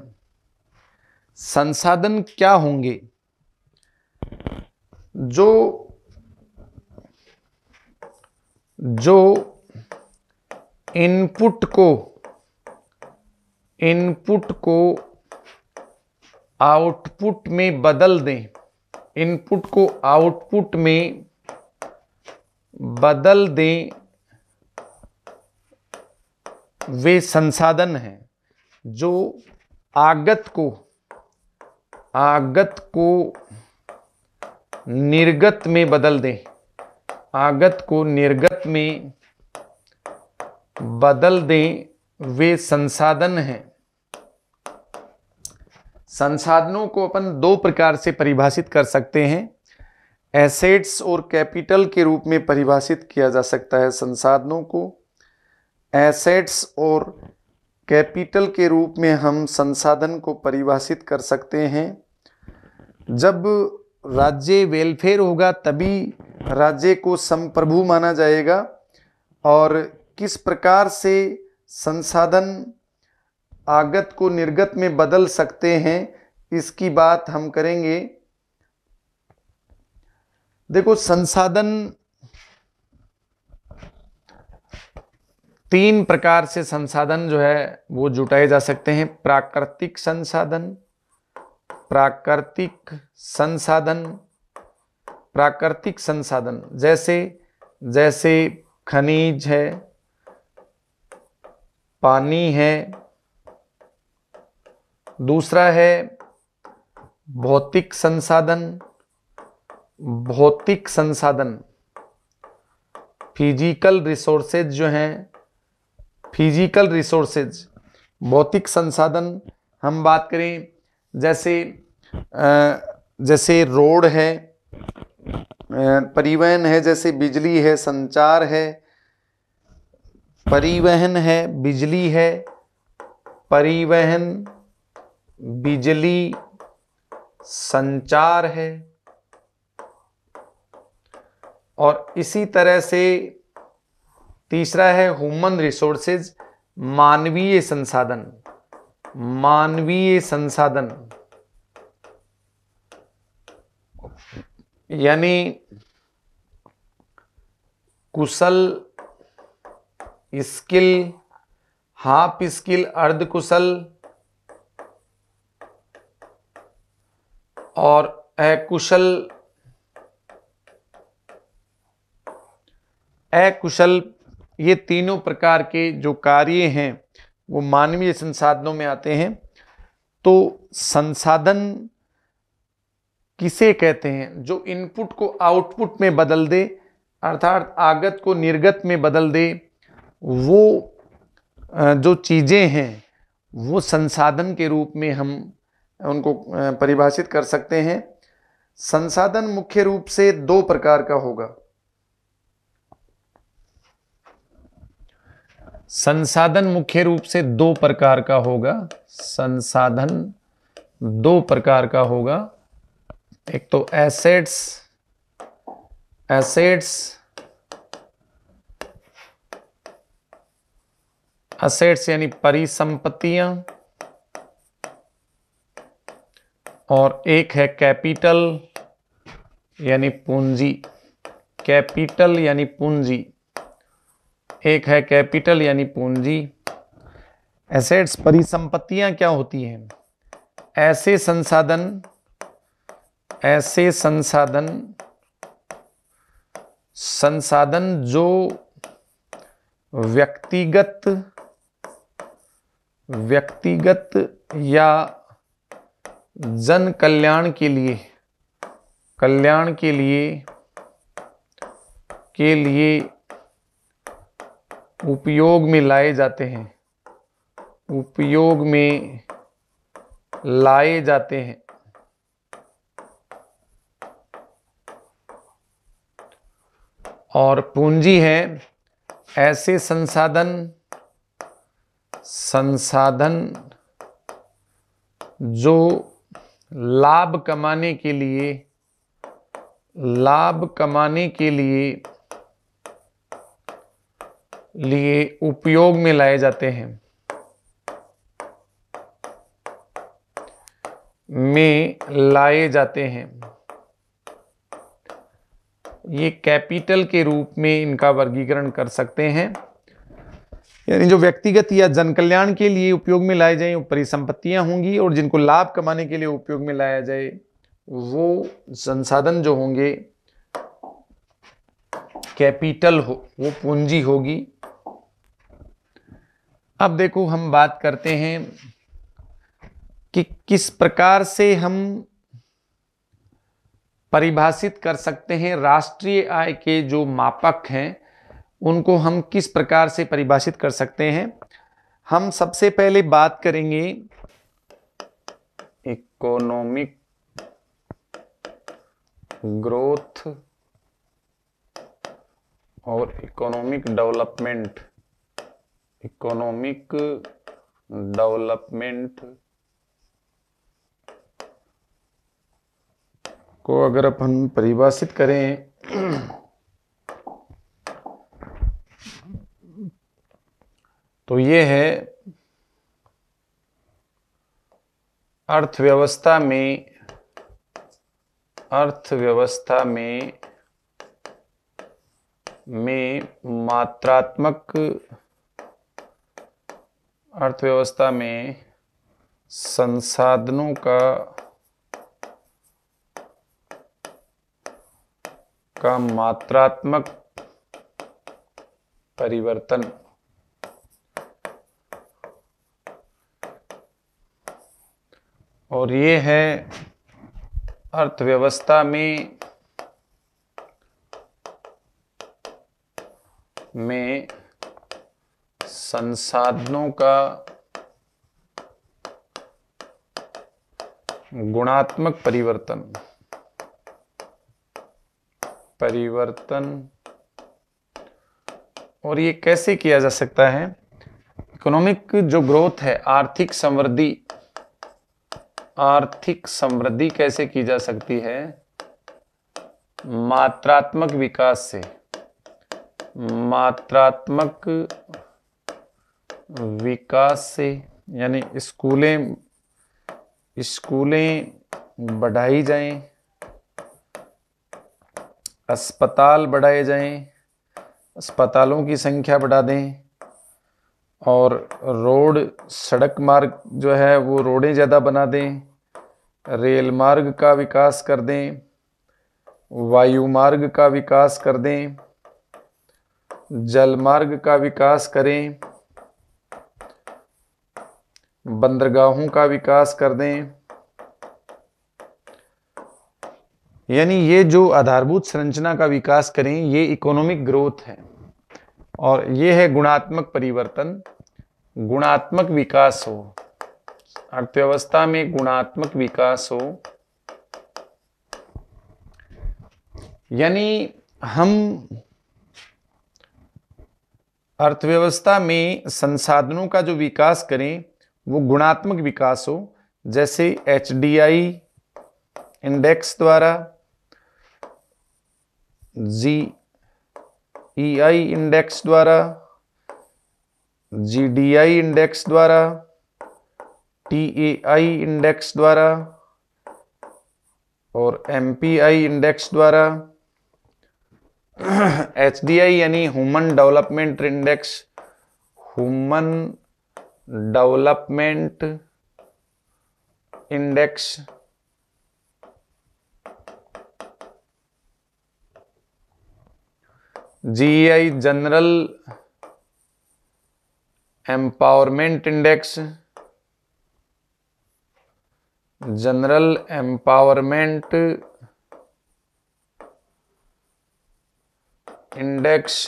संसाधन क्या होंगे जो जो इनपुट को इनपुट को आउटपुट में बदल दें इनपुट को आउटपुट में बदल दें वे संसाधन हैं जो आगत को आगत को निर्गत में बदल दें आगत को निर्गत में बदल दें वे संसाधन हैं संसाधनों को अपन दो प्रकार से परिभाषित कर सकते हैं एसेट्स और कैपिटल के रूप में परिभाषित किया जा सकता है संसाधनों को एसेट्स और कैपिटल के रूप में हम संसाधन को परिभाषित कर सकते हैं जब राज्य वेलफेयर होगा तभी राज्य को संप्रभु माना जाएगा और किस प्रकार से संसाधन आगत को निर्गत में बदल सकते हैं इसकी बात हम करेंगे देखो संसाधन तीन प्रकार से संसाधन जो है वो जुटाए जा सकते हैं प्राकृतिक संसाधन प्राकृतिक संसाधन प्राकृतिक संसाधन जैसे जैसे खनिज है पानी है दूसरा है भौतिक संसाधन भौतिक संसाधन फिजिकल रिसोर्सेज जो हैं फिजिकल रिसोर्सेज भौतिक संसाधन हम बात करें जैसे जैसे रोड है परिवहन है जैसे बिजली है संचार है परिवहन है बिजली है परिवहन बिजली संचार है और इसी तरह से तीसरा है ह्यूमन रिसोर्सेज मानवीय संसाधन मानवीय संसाधन यानी कुशल स्किल हाफ स्किल अर्ध कुशल और अकुशल अकुशल ये तीनों प्रकार के जो कार्य हैं वो मानवीय संसाधनों में आते हैं तो संसाधन किसे कहते हैं जो इनपुट को आउटपुट में बदल दे अर्थात आगत को निर्गत में बदल दे वो जो चीज़ें हैं वो संसाधन के रूप में हम उनको परिभाषित कर सकते हैं संसाधन मुख्य रूप से दो प्रकार का होगा संसाधन मुख्य रूप से दो प्रकार का होगा संसाधन दो प्रकार का होगा एक तो एसेट्स एसेट्स असेट्स यानी परिसंपत्तियां और एक है कैपिटल यानी पूंजी कैपिटल यानी पूंजी एक है कैपिटल यानी पूंजी एसेट्स परिसंपत्तियां क्या होती हैं ऐसे संसाधन ऐसे संसाधन संसाधन जो व्यक्तिगत व्यक्तिगत या जन कल्याण के लिए कल्याण के लिए के लिए उपयोग में लाए जाते हैं उपयोग में लाए जाते हैं और पूंजी है ऐसे संसाधन संसाधन जो लाभ कमाने के लिए लाभ कमाने के लिए लिए उपयोग में लाए जाते हैं में लाए जाते हैं ये कैपिटल के रूप में इनका वर्गीकरण कर सकते हैं यानी जो व्यक्तिगत या जनकल्याण के लिए उपयोग में लाए जाए वो परिसंपत्तियां होंगी और जिनको लाभ कमाने के लिए उपयोग में लाया जाए वो संसाधन जो होंगे कैपिटल हो वो पूंजी होगी अब देखो हम बात करते हैं कि किस प्रकार से हम परिभाषित कर सकते हैं राष्ट्रीय आय के जो मापक हैं उनको हम किस प्रकार से परिभाषित कर सकते हैं हम सबसे पहले बात करेंगे इकोनॉमिक ग्रोथ और इकोनॉमिक डेवलपमेंट इकोनॉमिक डेवलपमेंट को अगर अपन परिभाषित करें तो ये है अर्थव्यवस्था में अर्थव्यवस्था में में मात्रात्मक अर्थव्यवस्था में संसाधनों का का मात्रात्मक परिवर्तन और ये है अर्थव्यवस्था में में संसाधनों का गुणात्मक परिवर्तन परिवर्तन और ये कैसे किया जा सकता है इकोनॉमिक जो ग्रोथ है आर्थिक समृद्धि आर्थिक समृद्धि कैसे की जा सकती है मात्रात्मक विकास से मात्रात्मक विकास से यानी स्कूलें स्कूलें बढ़ाई जाएं अस्पताल बढ़ाए जाएं अस्पतालों की संख्या बढ़ा दें और रोड सड़क मार्ग जो है वो रोडें ज़्यादा बना दें रेल मार्ग का विकास कर दें वायु मार्ग का विकास कर दें जल मार्ग का विकास करें बंदरगाहों का विकास कर दें यानी ये जो आधारभूत संरचना का विकास करें ये इकोनॉमिक ग्रोथ है और ये है गुणात्मक परिवर्तन गुणात्मक विकास हो अर्थव्यवस्था में गुणात्मक विकास हो यानी हम अर्थव्यवस्था में संसाधनों का जो विकास करें वो गुणात्मक विकास हो जैसे एच इंडेक्स द्वारा जी ई आई इंडेक्स द्वारा जी डी आई इंडेक्स द्वारा टी ए आई इंडेक्स द्वारा और एम पी आई इंडेक्स द्वारा एच डी आई यानी human development index human development index GI general empowerment index general empowerment index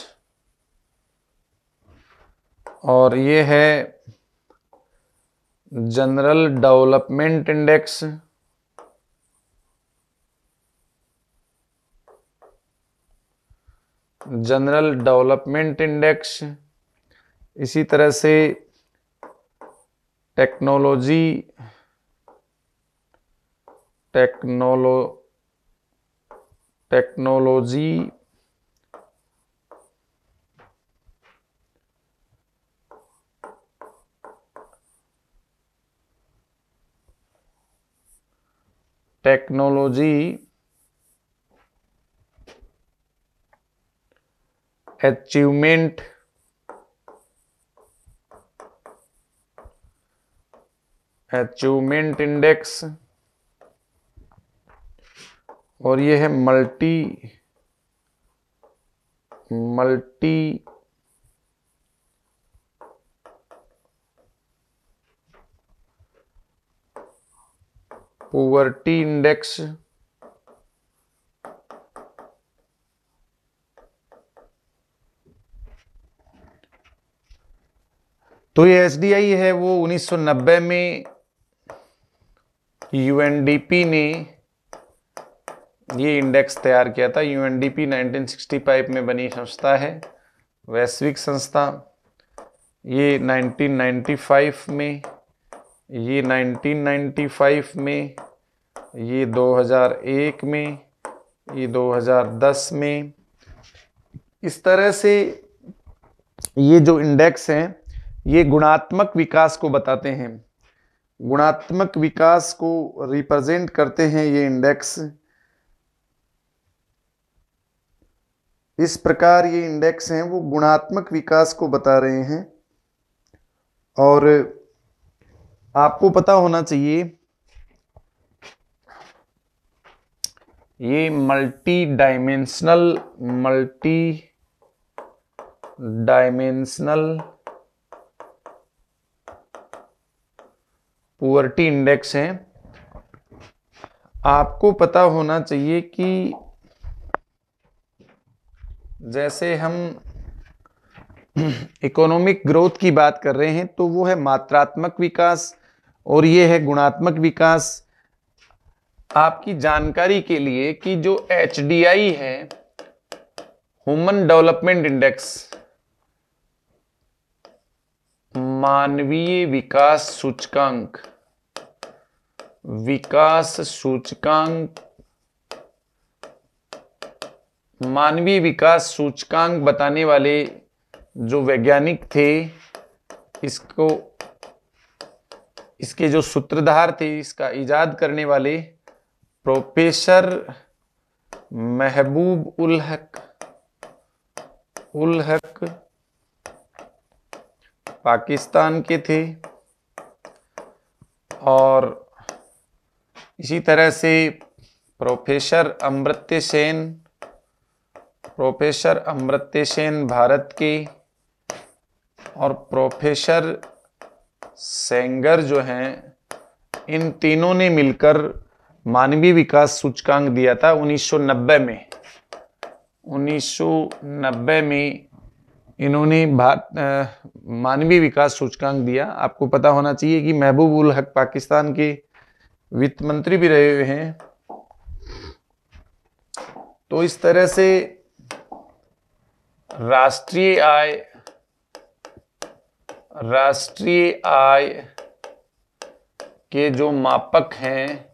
और ये है general development index general development index इसी तरह से टेक्नोलॉजी टेक्नोलो technology technology achievement achievement index और यह है मल्टी मल्टी poverty इंडेक्स तो ये एस है वो 1990 में यूएनडीपी ने ये इंडेक्स तैयार किया था यूएनडीपी 1965 में बनी संस्था है वैश्विक संस्था ये 1995 में ये 1995 में ये 2001 में ये 2010 में इस तरह से ये जो इंडेक्स हैं ये गुणात्मक विकास को बताते हैं गुणात्मक विकास को रिप्रेजेंट करते हैं ये इंडेक्स इस प्रकार ये इंडेक्स हैं वो गुणात्मक विकास को बता रहे हैं और आपको पता होना चाहिए ये multi dimensional multi dimensional poverty index है आपको पता होना चाहिए कि जैसे हम इकोनॉमिक ग्रोथ की बात कर रहे हैं तो वो है मात्रात्मक विकास और ये है गुणात्मक विकास आपकी जानकारी के लिए कि जो एच है ह्यूमन डेवलपमेंट इंडेक्स मानवीय विकास सूचकांक विकास सूचकांक मानवीय विकास सूचकांक बताने वाले जो वैज्ञानिक थे इसको इसके जो सूत्रधार थे इसका इजाद करने वाले प्रोफेसर महबूब उल हक उल हक पाकिस्तान के थे और इसी तरह से प्रोफेसर अमृत्य सेन प्रोफेसर अमृत्य सेन भारत के और प्रोफेसर सेंगर जो हैं इन तीनों ने मिलकर मानवीय विकास सूचकांक दिया था 1990 में 1990 में इन्होंने मानवीय विकास सूचकांक दिया आपको पता होना चाहिए कि महबूब उल हक पाकिस्तान के वित्त मंत्री भी रहे हुए हैं तो इस तरह से राष्ट्रीय आय राष्ट्रीय आय के जो मापक हैं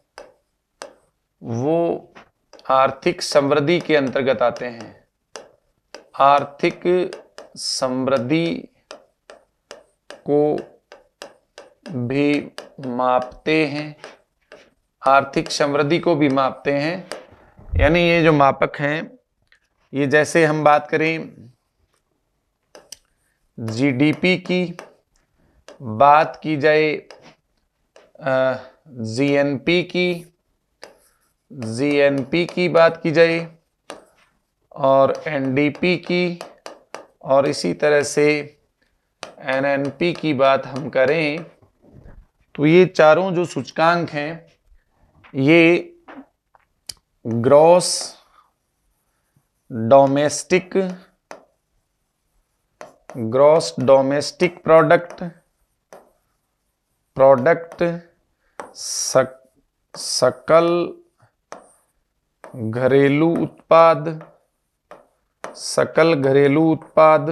वो आर्थिक समृद्धि के अंतर्गत आते हैं आर्थिक समृद्धि को भी मापते हैं आर्थिक समृद्धि को भी मापते हैं यानी ये जो मापक हैं ये जैसे हम बात करें जीडीपी की बात की जाए जी एन पी की जी एन पी की बात की जाए और एन डी पी की और इसी तरह से एन एन पी की बात हम करें तो ये चारों जो सूचकांक हैं ये gross domestic gross domestic product product सकल घरेलू उत्पाद सकल घरेलू उत्पाद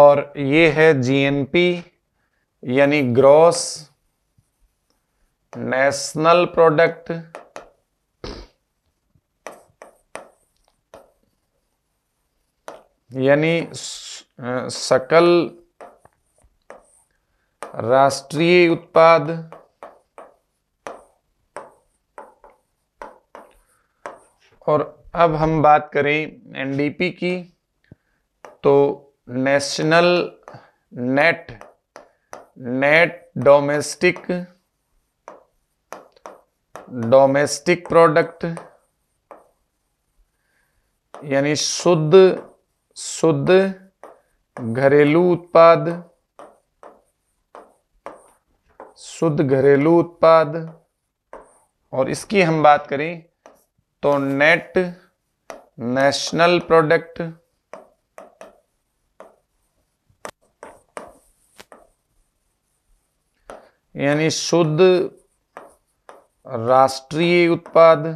और ये है जीएनपी यानी ग्रॉस नेशनल प्रोडक्ट यानी सकल राष्ट्रीय उत्पाद और अब हम बात करें एनडीपी की तो national net net domestic domestic product यानी शुद्ध शुद्ध घरेलू उत्पाद शुद्ध घरेलू उत्पाद और इसकी हम बात करें तो नेट नेशनल प्रोडक्ट यानी शुद्ध राष्ट्रीय उत्पाद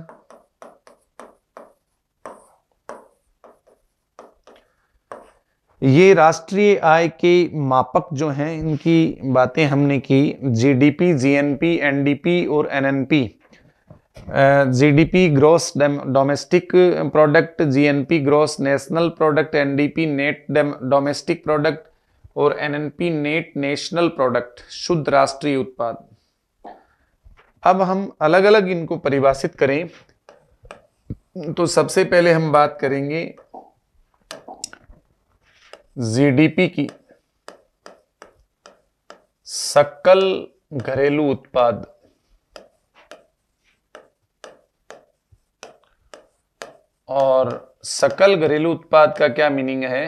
ये राष्ट्रीय आय के मापक जो हैं इनकी बातें हमने की जीडीपी, जीएनपी, एनडीपी और NNP GDP gross domestic product GNP gross national product NDP net domestic product और एनएनपी नेट नेशनल प्रोडक्ट शुद्ध राष्ट्रीय उत्पाद अब हम अलग अलग इनको परिभाषित करें तो सबसे पहले हम बात करेंगे जीडीपी की सकल घरेलू उत्पाद और सकल घरेलू उत्पाद का क्या मीनिंग है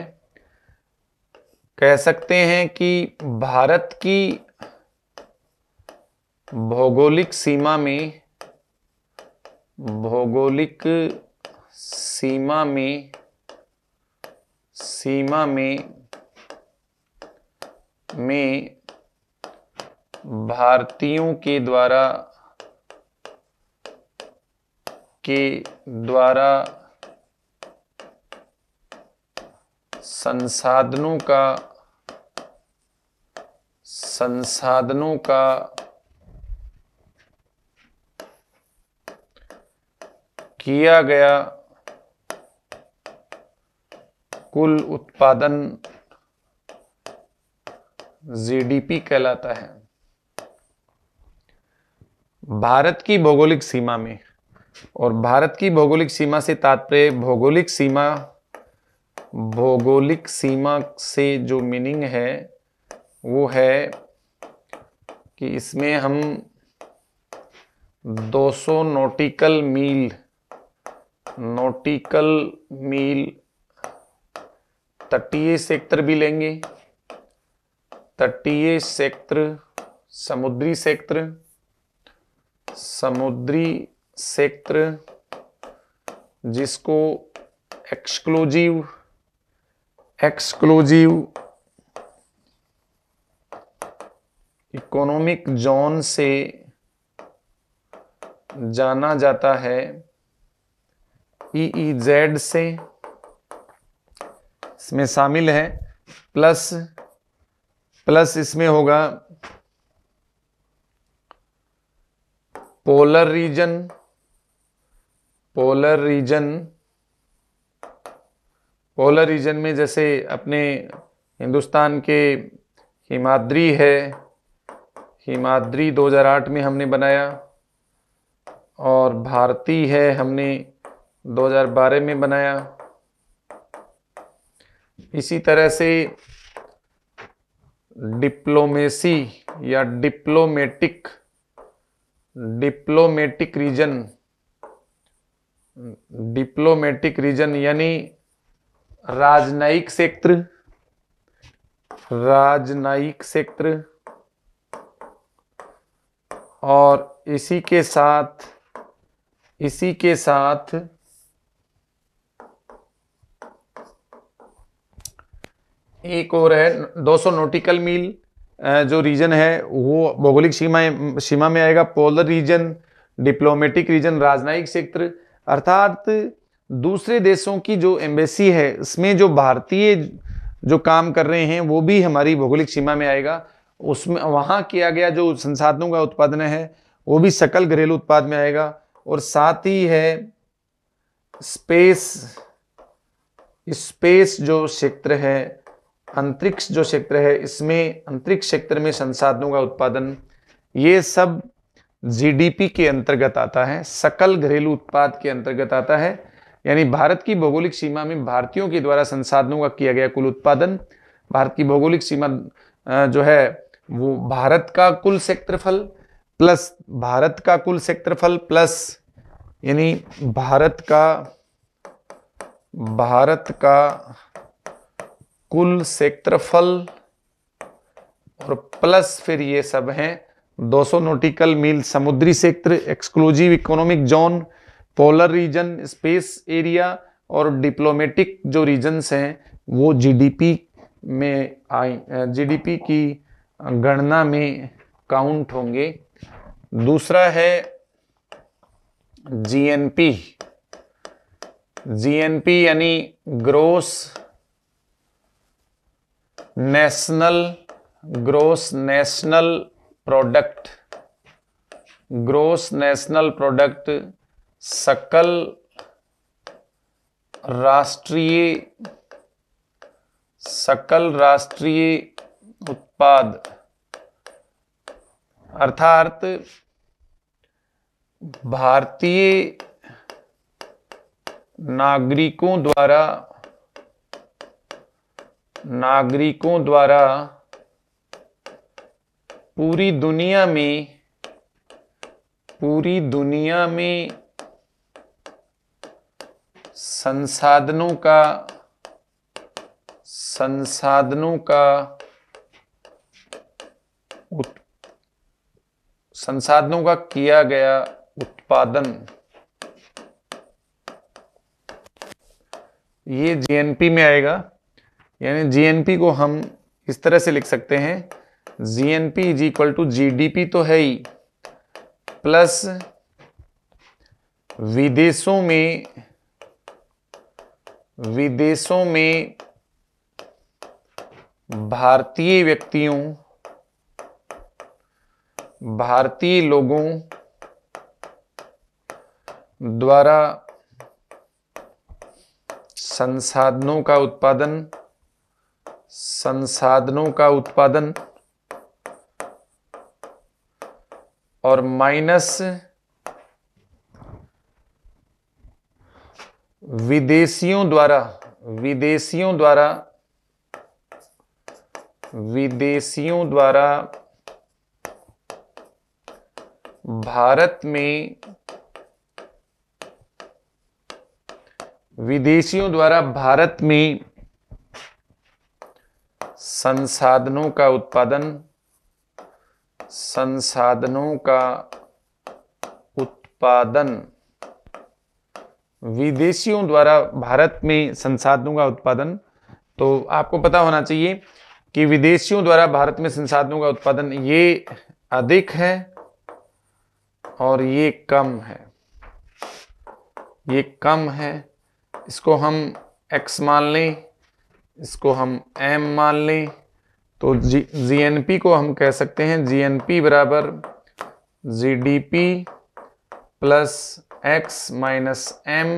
कह सकते हैं कि भारत की भौगोलिक सीमा में भौगोलिक सीमा में सीमा में में भारतीयों के द्वारा के द्वारा संसाधनों का संसाधनों का किया गया कुल उत्पादन जीडीपी कहलाता है भारत की भौगोलिक सीमा में और भारत की भौगोलिक सीमा से तात्पर्य भौगोलिक सीमा भौगोलिक सीमा से जो मीनिंग है वो है कि इसमें हम 200 नोटिकल मील नोटिकल मील तटीय सेक्टर भी लेंगे तटीय सेक्टर समुद्री सेक्टर समुद्री सेक्टर जिसको एक्सक्लूजिव एक्सक्लूजिव इकोनॉमिक जोन से जाना जाता है ईईजेड ई जेड से इसमें शामिल है प्लस प्लस इसमें होगा polar region polar region polar region में जैसे अपने हिंदुस्तान के हिमाद्री है हिमाद्री 2008 में हमने बनाया और भारती है हमने 2012 में बनाया इसी तरह से डिप्लोमेसी या diplomatic diplomatic region diplomatic region यानी राजनयिक क्षेत्र राजनयिक क्षेत्र और इसी के साथ इसी के साथ एक और है 200 नोटिकल मील जो रीजन है वो भौगोलिक सीमा सीमा में आएगा पोलर रीजन डिप्लोमेटिक रीजन राजनयिक क्षेत्र अर्थात दूसरे देशों की जो एम्बेसी है इसमें जो भारतीय जो काम कर रहे हैं वो भी हमारी भौगोलिक सीमा में आएगा उसमें वहाँ किया गया जो संसाधनों का उत्पादन है वो भी सकल घरेलू उत्पाद में आएगा और साथ ही है स्पेस स्पेस जो क्षेत्र है अंतरिक्ष जो क्षेत्र है इसमें अंतरिक्ष क्षेत्र में संसाधनों का उत्पादन ये सब जीडीपी के अंतर्गत आता है सकल घरेलू उत्पाद के अंतर्गत आता है यानी भारत की भौगोलिक सीमा में भारतीयों के द्वारा संसाधनों का किया गया कुल उत्पादन भारत की भौगोलिक सीमा जो है वो भारत का कुल क्षेत्रफल प्लस भारत का कुल क्षेत्रफल प्लस यानी भारत का भारत का कुल क्षेत्रफल और प्लस फिर ये सब हैं 200 नोटिकल मील समुद्री क्षेत्र exclusive economic zone polar region space area और डिप्लोमेटिक जो रीजन्स हैं वो जीडीपी में आई जीडीपी की गणना में काउंट होंगे दूसरा है जीएनपी जीएनपी यानी gross national gross national product gross national product सकल राष्ट्रीय सकल राष्ट्रीय उत्पाद अर्थात भारतीय नागरिकों द्वारा नागरिकों द्वारा पूरी दुनिया में पूरी दुनिया में संसाधनों का संसाधनों का संसाधनों का किया गया उत्पादन ये जीएनपी में आएगा यानी जीएनपी को हम इस तरह से लिख सकते हैं GNP is equal to GDP तो है ही प्लस विदेशों में विदेशों में भारतीय व्यक्तियों भारतीय लोगों द्वारा संसाधनों का उत्पादन संसाधनों का उत्पादन और माइनस विदेशियों द्वारा विदेशियों द्वारा विदेशियों द्वारा भारत में विदेशियों द्वारा भारत में संसाधनों का उत्पादन संसाधनों का उत्पादन विदेशियों द्वारा भारत में संसाधनों का उत्पादन तो आपको पता होना चाहिए कि विदेशियों द्वारा भारत में संसाधनों का उत्पादन ये अधिक है और ये कम है ये कम है इसको हम एक्स मान लें इसको हम एम मान लें तो जी जी एन पी को हम कह सकते हैं जी एन पी बराबर G D P plus X minus M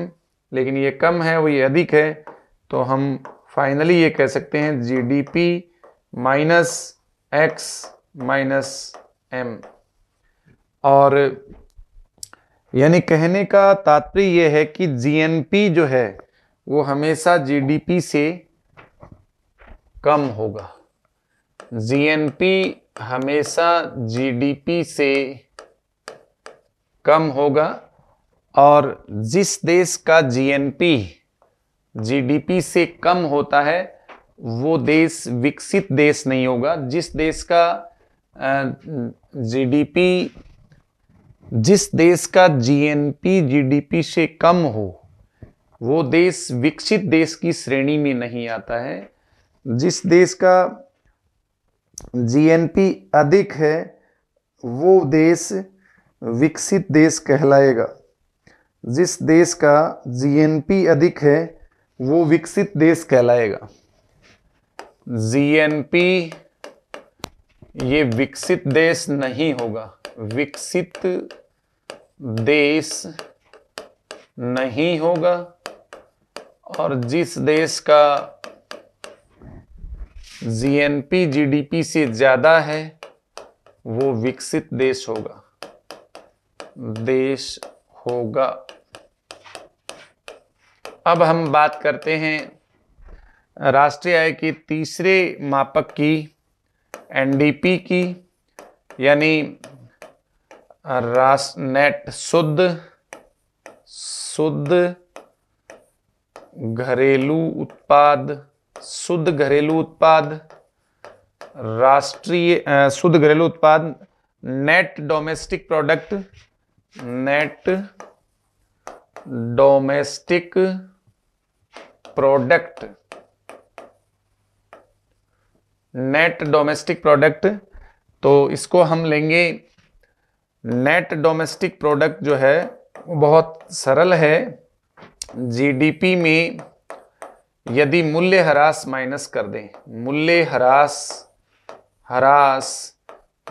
लेकिन ये कम है वो ये अधिक है तो हम फाइनली ये कह सकते हैं G D P minus X minus M और यानी कहने का तात्पर्य ये है कि पी जो है वो हमेशा पी से कम होगा जीएनपी हमेशा जीडीपी से कम होगा और जिस देश का जीएनपी जीडीपी से कम होता है वो देश विकसित देश नहीं होगा जिस देश का जीडीपी जिस देश का जीएनपी जीडीपी से कम हो वो देश विकसित देश की श्रेणी में नहीं आता है जिस देश का जीएनपी अधिक है वो देश विकसित देश कहलाएगा जिस देश का जीएनपी अधिक है वो विकसित देश कहलाएगा जीएनपी ये विकसित देश नहीं होगा विकसित देश नहीं होगा और जिस देश का जीएनपी जीडीपी से ज्यादा है वो विकसित देश होगा देश होगा अब हम बात करते हैं राष्ट्रीय आय के तीसरे मापक की एनडीपी की यानी राष्ट्र नेट शुद्ध शुद्ध घरेलू उत्पाद शुद्ध घरेलू उत्पाद राष्ट्रीय शुद्ध घरेलू उत्पाद net domestic product net domestic product net domestic product तो इसको हम लेंगे नेट डोमेस्टिक प्रोडक्ट जो है वो बहुत सरल है जीडीपी में यदि मूल्य हरास माइनस कर दें मूल्य हरास हरास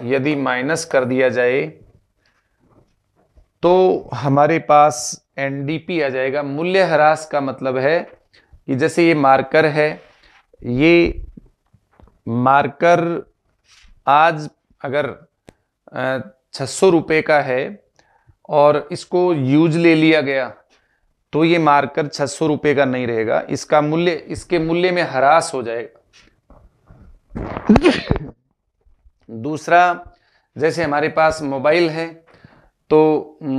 यदि माइनस कर दिया जाए तो हमारे पास एनडीपी आ जाएगा मूल्य हरास का मतलब है कि जैसे ये मार्कर है ये मार्कर आज अगर छः सौ रुपये का है और इसको यूज ले लिया गया तो ये मार्कर छह सौ रुपये का नहीं रहेगा इसका मूल्य इसके मूल्य में ह्रास हो जाएगा दूसरा जैसे हमारे पास मोबाइल है तो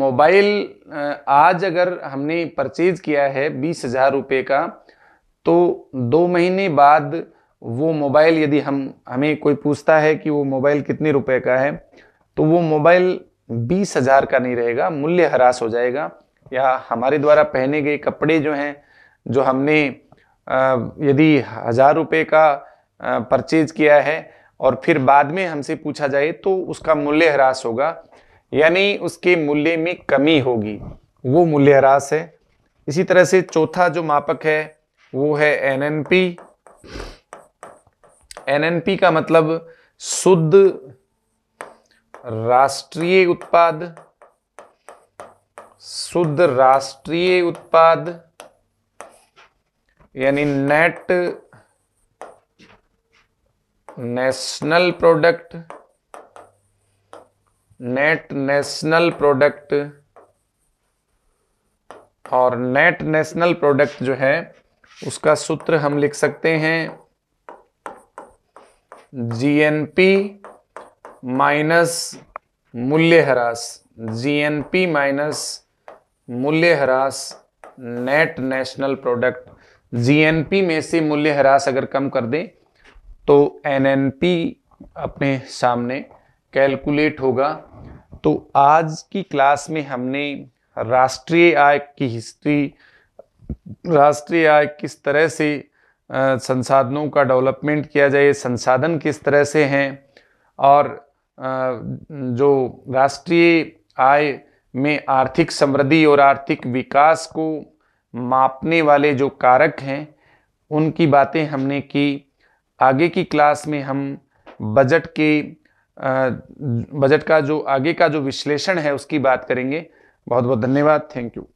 मोबाइल आज अगर हमने परचेज किया है बीस हजार रुपये का तो दो महीने बाद वो मोबाइल यदि हम हमें कोई पूछता है कि वो मोबाइल कितने रुपए का है तो वो मोबाइल बीस हजार का नहीं रहेगा मूल्य ह्रास हो जाएगा या हमारे द्वारा पहने गए कपड़े जो हैं जो हमने यदि हज़ार रुपये का परचेज़ किया है और फिर बाद में हमसे पूछा जाए तो उसका मूल्य ह्रास होगा यानी उसके मूल्य में कमी होगी वो मूल्य ह्रास है इसी तरह से चौथा जो मापक है वो है एनएनपी एनएनपी का मतलब शुद्ध राष्ट्रीय उत्पाद शुद्ध राष्ट्रीय उत्पाद यानी net national product net national product और नेट नेशनल प्रोडक्ट जो है उसका सूत्र हम लिख सकते हैं जीएनपी माइनस मूल्य ह्रास जीएनपी माइनस मूल्य ह्रास नेट नेशनल प्रोडक्ट जीएनपी में से मूल्य ह्रास अगर कम कर दें तो एनएनपी अपने सामने कैलकुलेट होगा तो आज की क्लास में हमने राष्ट्रीय आय की हिस्ट्री राष्ट्रीय आय किस तरह से संसाधनों का डेवलपमेंट किया जाए संसाधन किस तरह से हैं और जो राष्ट्रीय आय में आर्थिक समृद्धि और आर्थिक विकास को मापने वाले जो कारक हैं उनकी बातें हमने की आगे की क्लास में हम बजट के बजट का जो आगे का जो विश्लेषण है उसकी बात करेंगे बहुत बहुत धन्यवाद थैंक यू